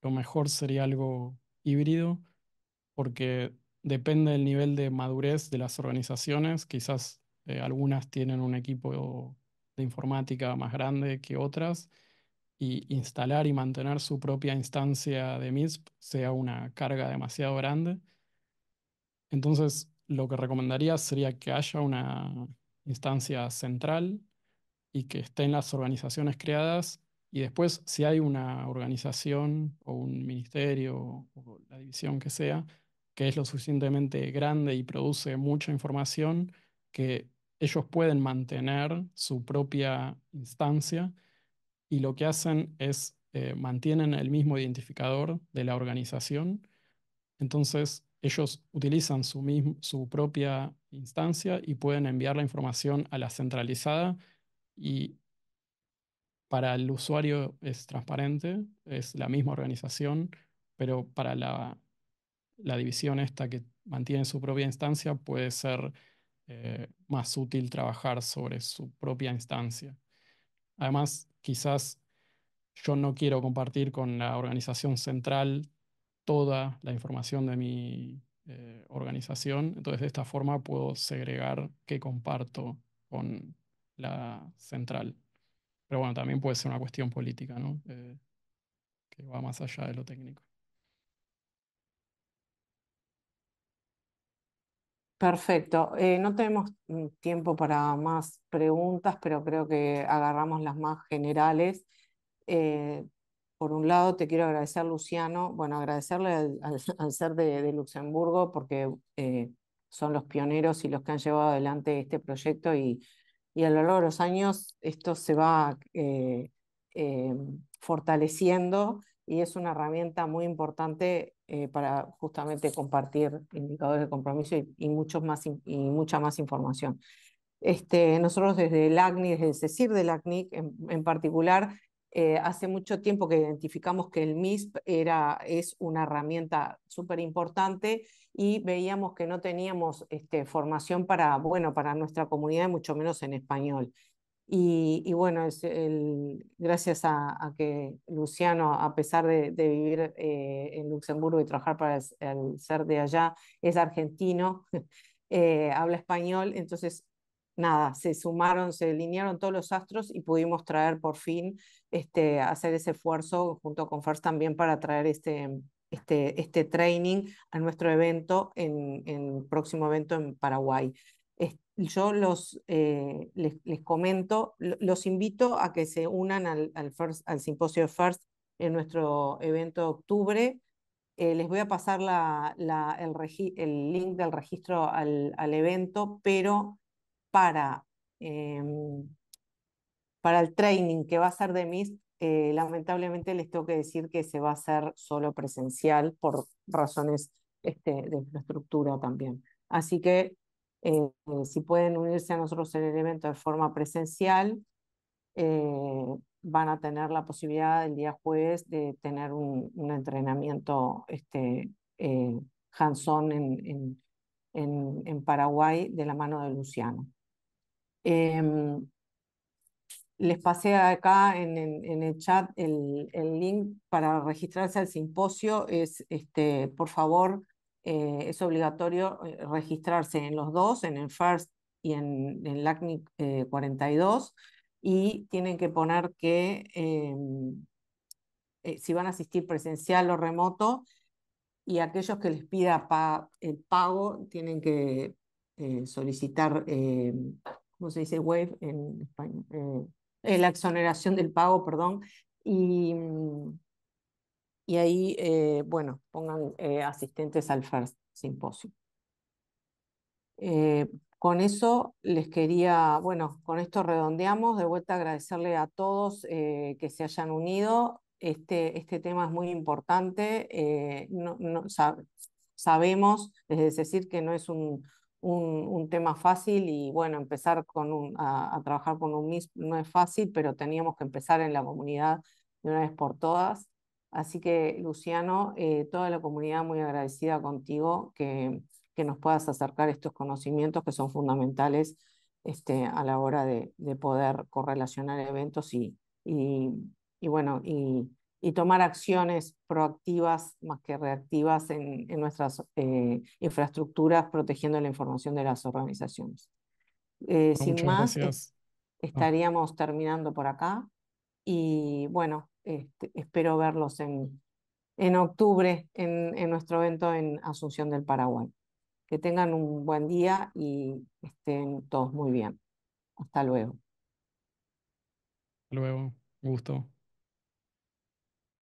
lo mejor sería algo híbrido porque depende del nivel de madurez de las organizaciones. Quizás eh, algunas tienen un equipo de informática más grande que otras y instalar y mantener su propia instancia de MISP sea una carga demasiado grande. Entonces, lo que recomendaría sería que haya una instancia central y que estén las organizaciones creadas y después si hay una organización o un ministerio o la división que sea que es lo suficientemente grande y produce mucha información, que ellos pueden mantener su propia instancia y lo que hacen es eh, mantienen el mismo identificador de la organización. Entonces, ellos utilizan su, propia instancia y pueden enviar la información a la centralizada y para el usuario es transparente, es la misma organización, pero para la, división esta que mantiene su propia instancia puede ser eh, más útil trabajar sobre su propia instancia. Además, quizás yo no quiero compartir con la organización central toda la información de mi eh, organización, entonces de esta forma puedo segregar qué comparto con la central. Pero bueno, también puede ser una cuestión política, ¿no? Eh, que va más allá de lo técnico. Perfecto. Eh, no tenemos mm, tiempo para más preguntas, pero creo que agarramos las más generales. Eh, por un lado, te quiero agradecer, Luciano, bueno, agradecerle al, (laughs) ser de, Luxemburgo porque eh, son los pioneros y los que han llevado adelante este proyecto y, y a lo largo de los años esto se va em, fortaleciendo y es una herramienta muy importante eh, para justamente compartir indicadores de compromiso y, muchos más, y mucha más información. Este, nosotros desde el ACNI, desde el CECIR del ACNI en, particular, eh, hace mucho tiempo que identificamos que el MISP era, es una herramienta súper importante y veíamos que no teníamos este, formación para, bueno, para nuestra comunidad, mucho menos en español. Y, bueno, es el, gracias a, que Luciano, a pesar de, vivir eh, en Luxemburgo y trabajar para el, ser de allá, es argentino, (laughs) eh, habla español, entonces nada, se sumaron, se alinearon todos los astros y pudimos traer por fin, este, hacer ese esfuerzo junto con FARS también para traer este, este, este training a nuestro evento, en, en próximo evento en Paraguay yo los, eh, les, comento, los invito a que se unan al, first, al simposio FIRST en nuestro evento de octubre. Eh, les voy a pasar la, el, link del registro al, evento, pero para, em, para el training que va a ser de MIS, eh, lamentablemente les tengo que decir que se va a hacer solo presencial por razones este, de infraestructura también. Así que eh, eh, si pueden unirse a nosotros en el evento de forma presencial, eh, van a tener la posibilidad el día jueves de tener un, entrenamiento este, hands en, Paraguay de la mano de Luciano. Em, les pasé acá en, el chat el, link para registrarse al simposio. Es, este, por favor, eh, es obligatorio eh, registrarse en los dos, en el FIRST y en, el ACNIC eh, 42, y tienen que poner que em, si van a asistir presencial o remoto, y aquellos que les pida el pago tienen que solicitar, ¿cómo se dice? Wave en la exoneración del pago, perdón, y mm, y ahí, eh, bueno, pongan eh, asistentes al FIRST symposium. Eh, con eso les quería, bueno, con esto redondeamos. De vuelta agradecerle a todos que se hayan unido. Este, este tema es muy importante. sabemos, es decir, que no es un, un, tema fácil y bueno, empezar con a, trabajar con un mismo no es fácil, pero teníamos que empezar en la comunidad de una vez por todas. Así que, Luciano, eh, toda la comunidad muy agradecida contigo que, que, nos puedas acercar estos conocimientos que son fundamentales este, a la hora de, poder correlacionar eventos y, bueno, y, tomar acciones proactivas más que reactivas en, nuestras eh, infraestructuras, protegiendo la información de las organizaciones. Eh, sin más, estaríamos terminando por acá. Y bueno, este, espero verlos en, en octubre en, en, nuestro evento en Asunción del Paraguay. Que tengan un buen día y estén todos muy bien. Hasta luego. Hasta luego. gusto.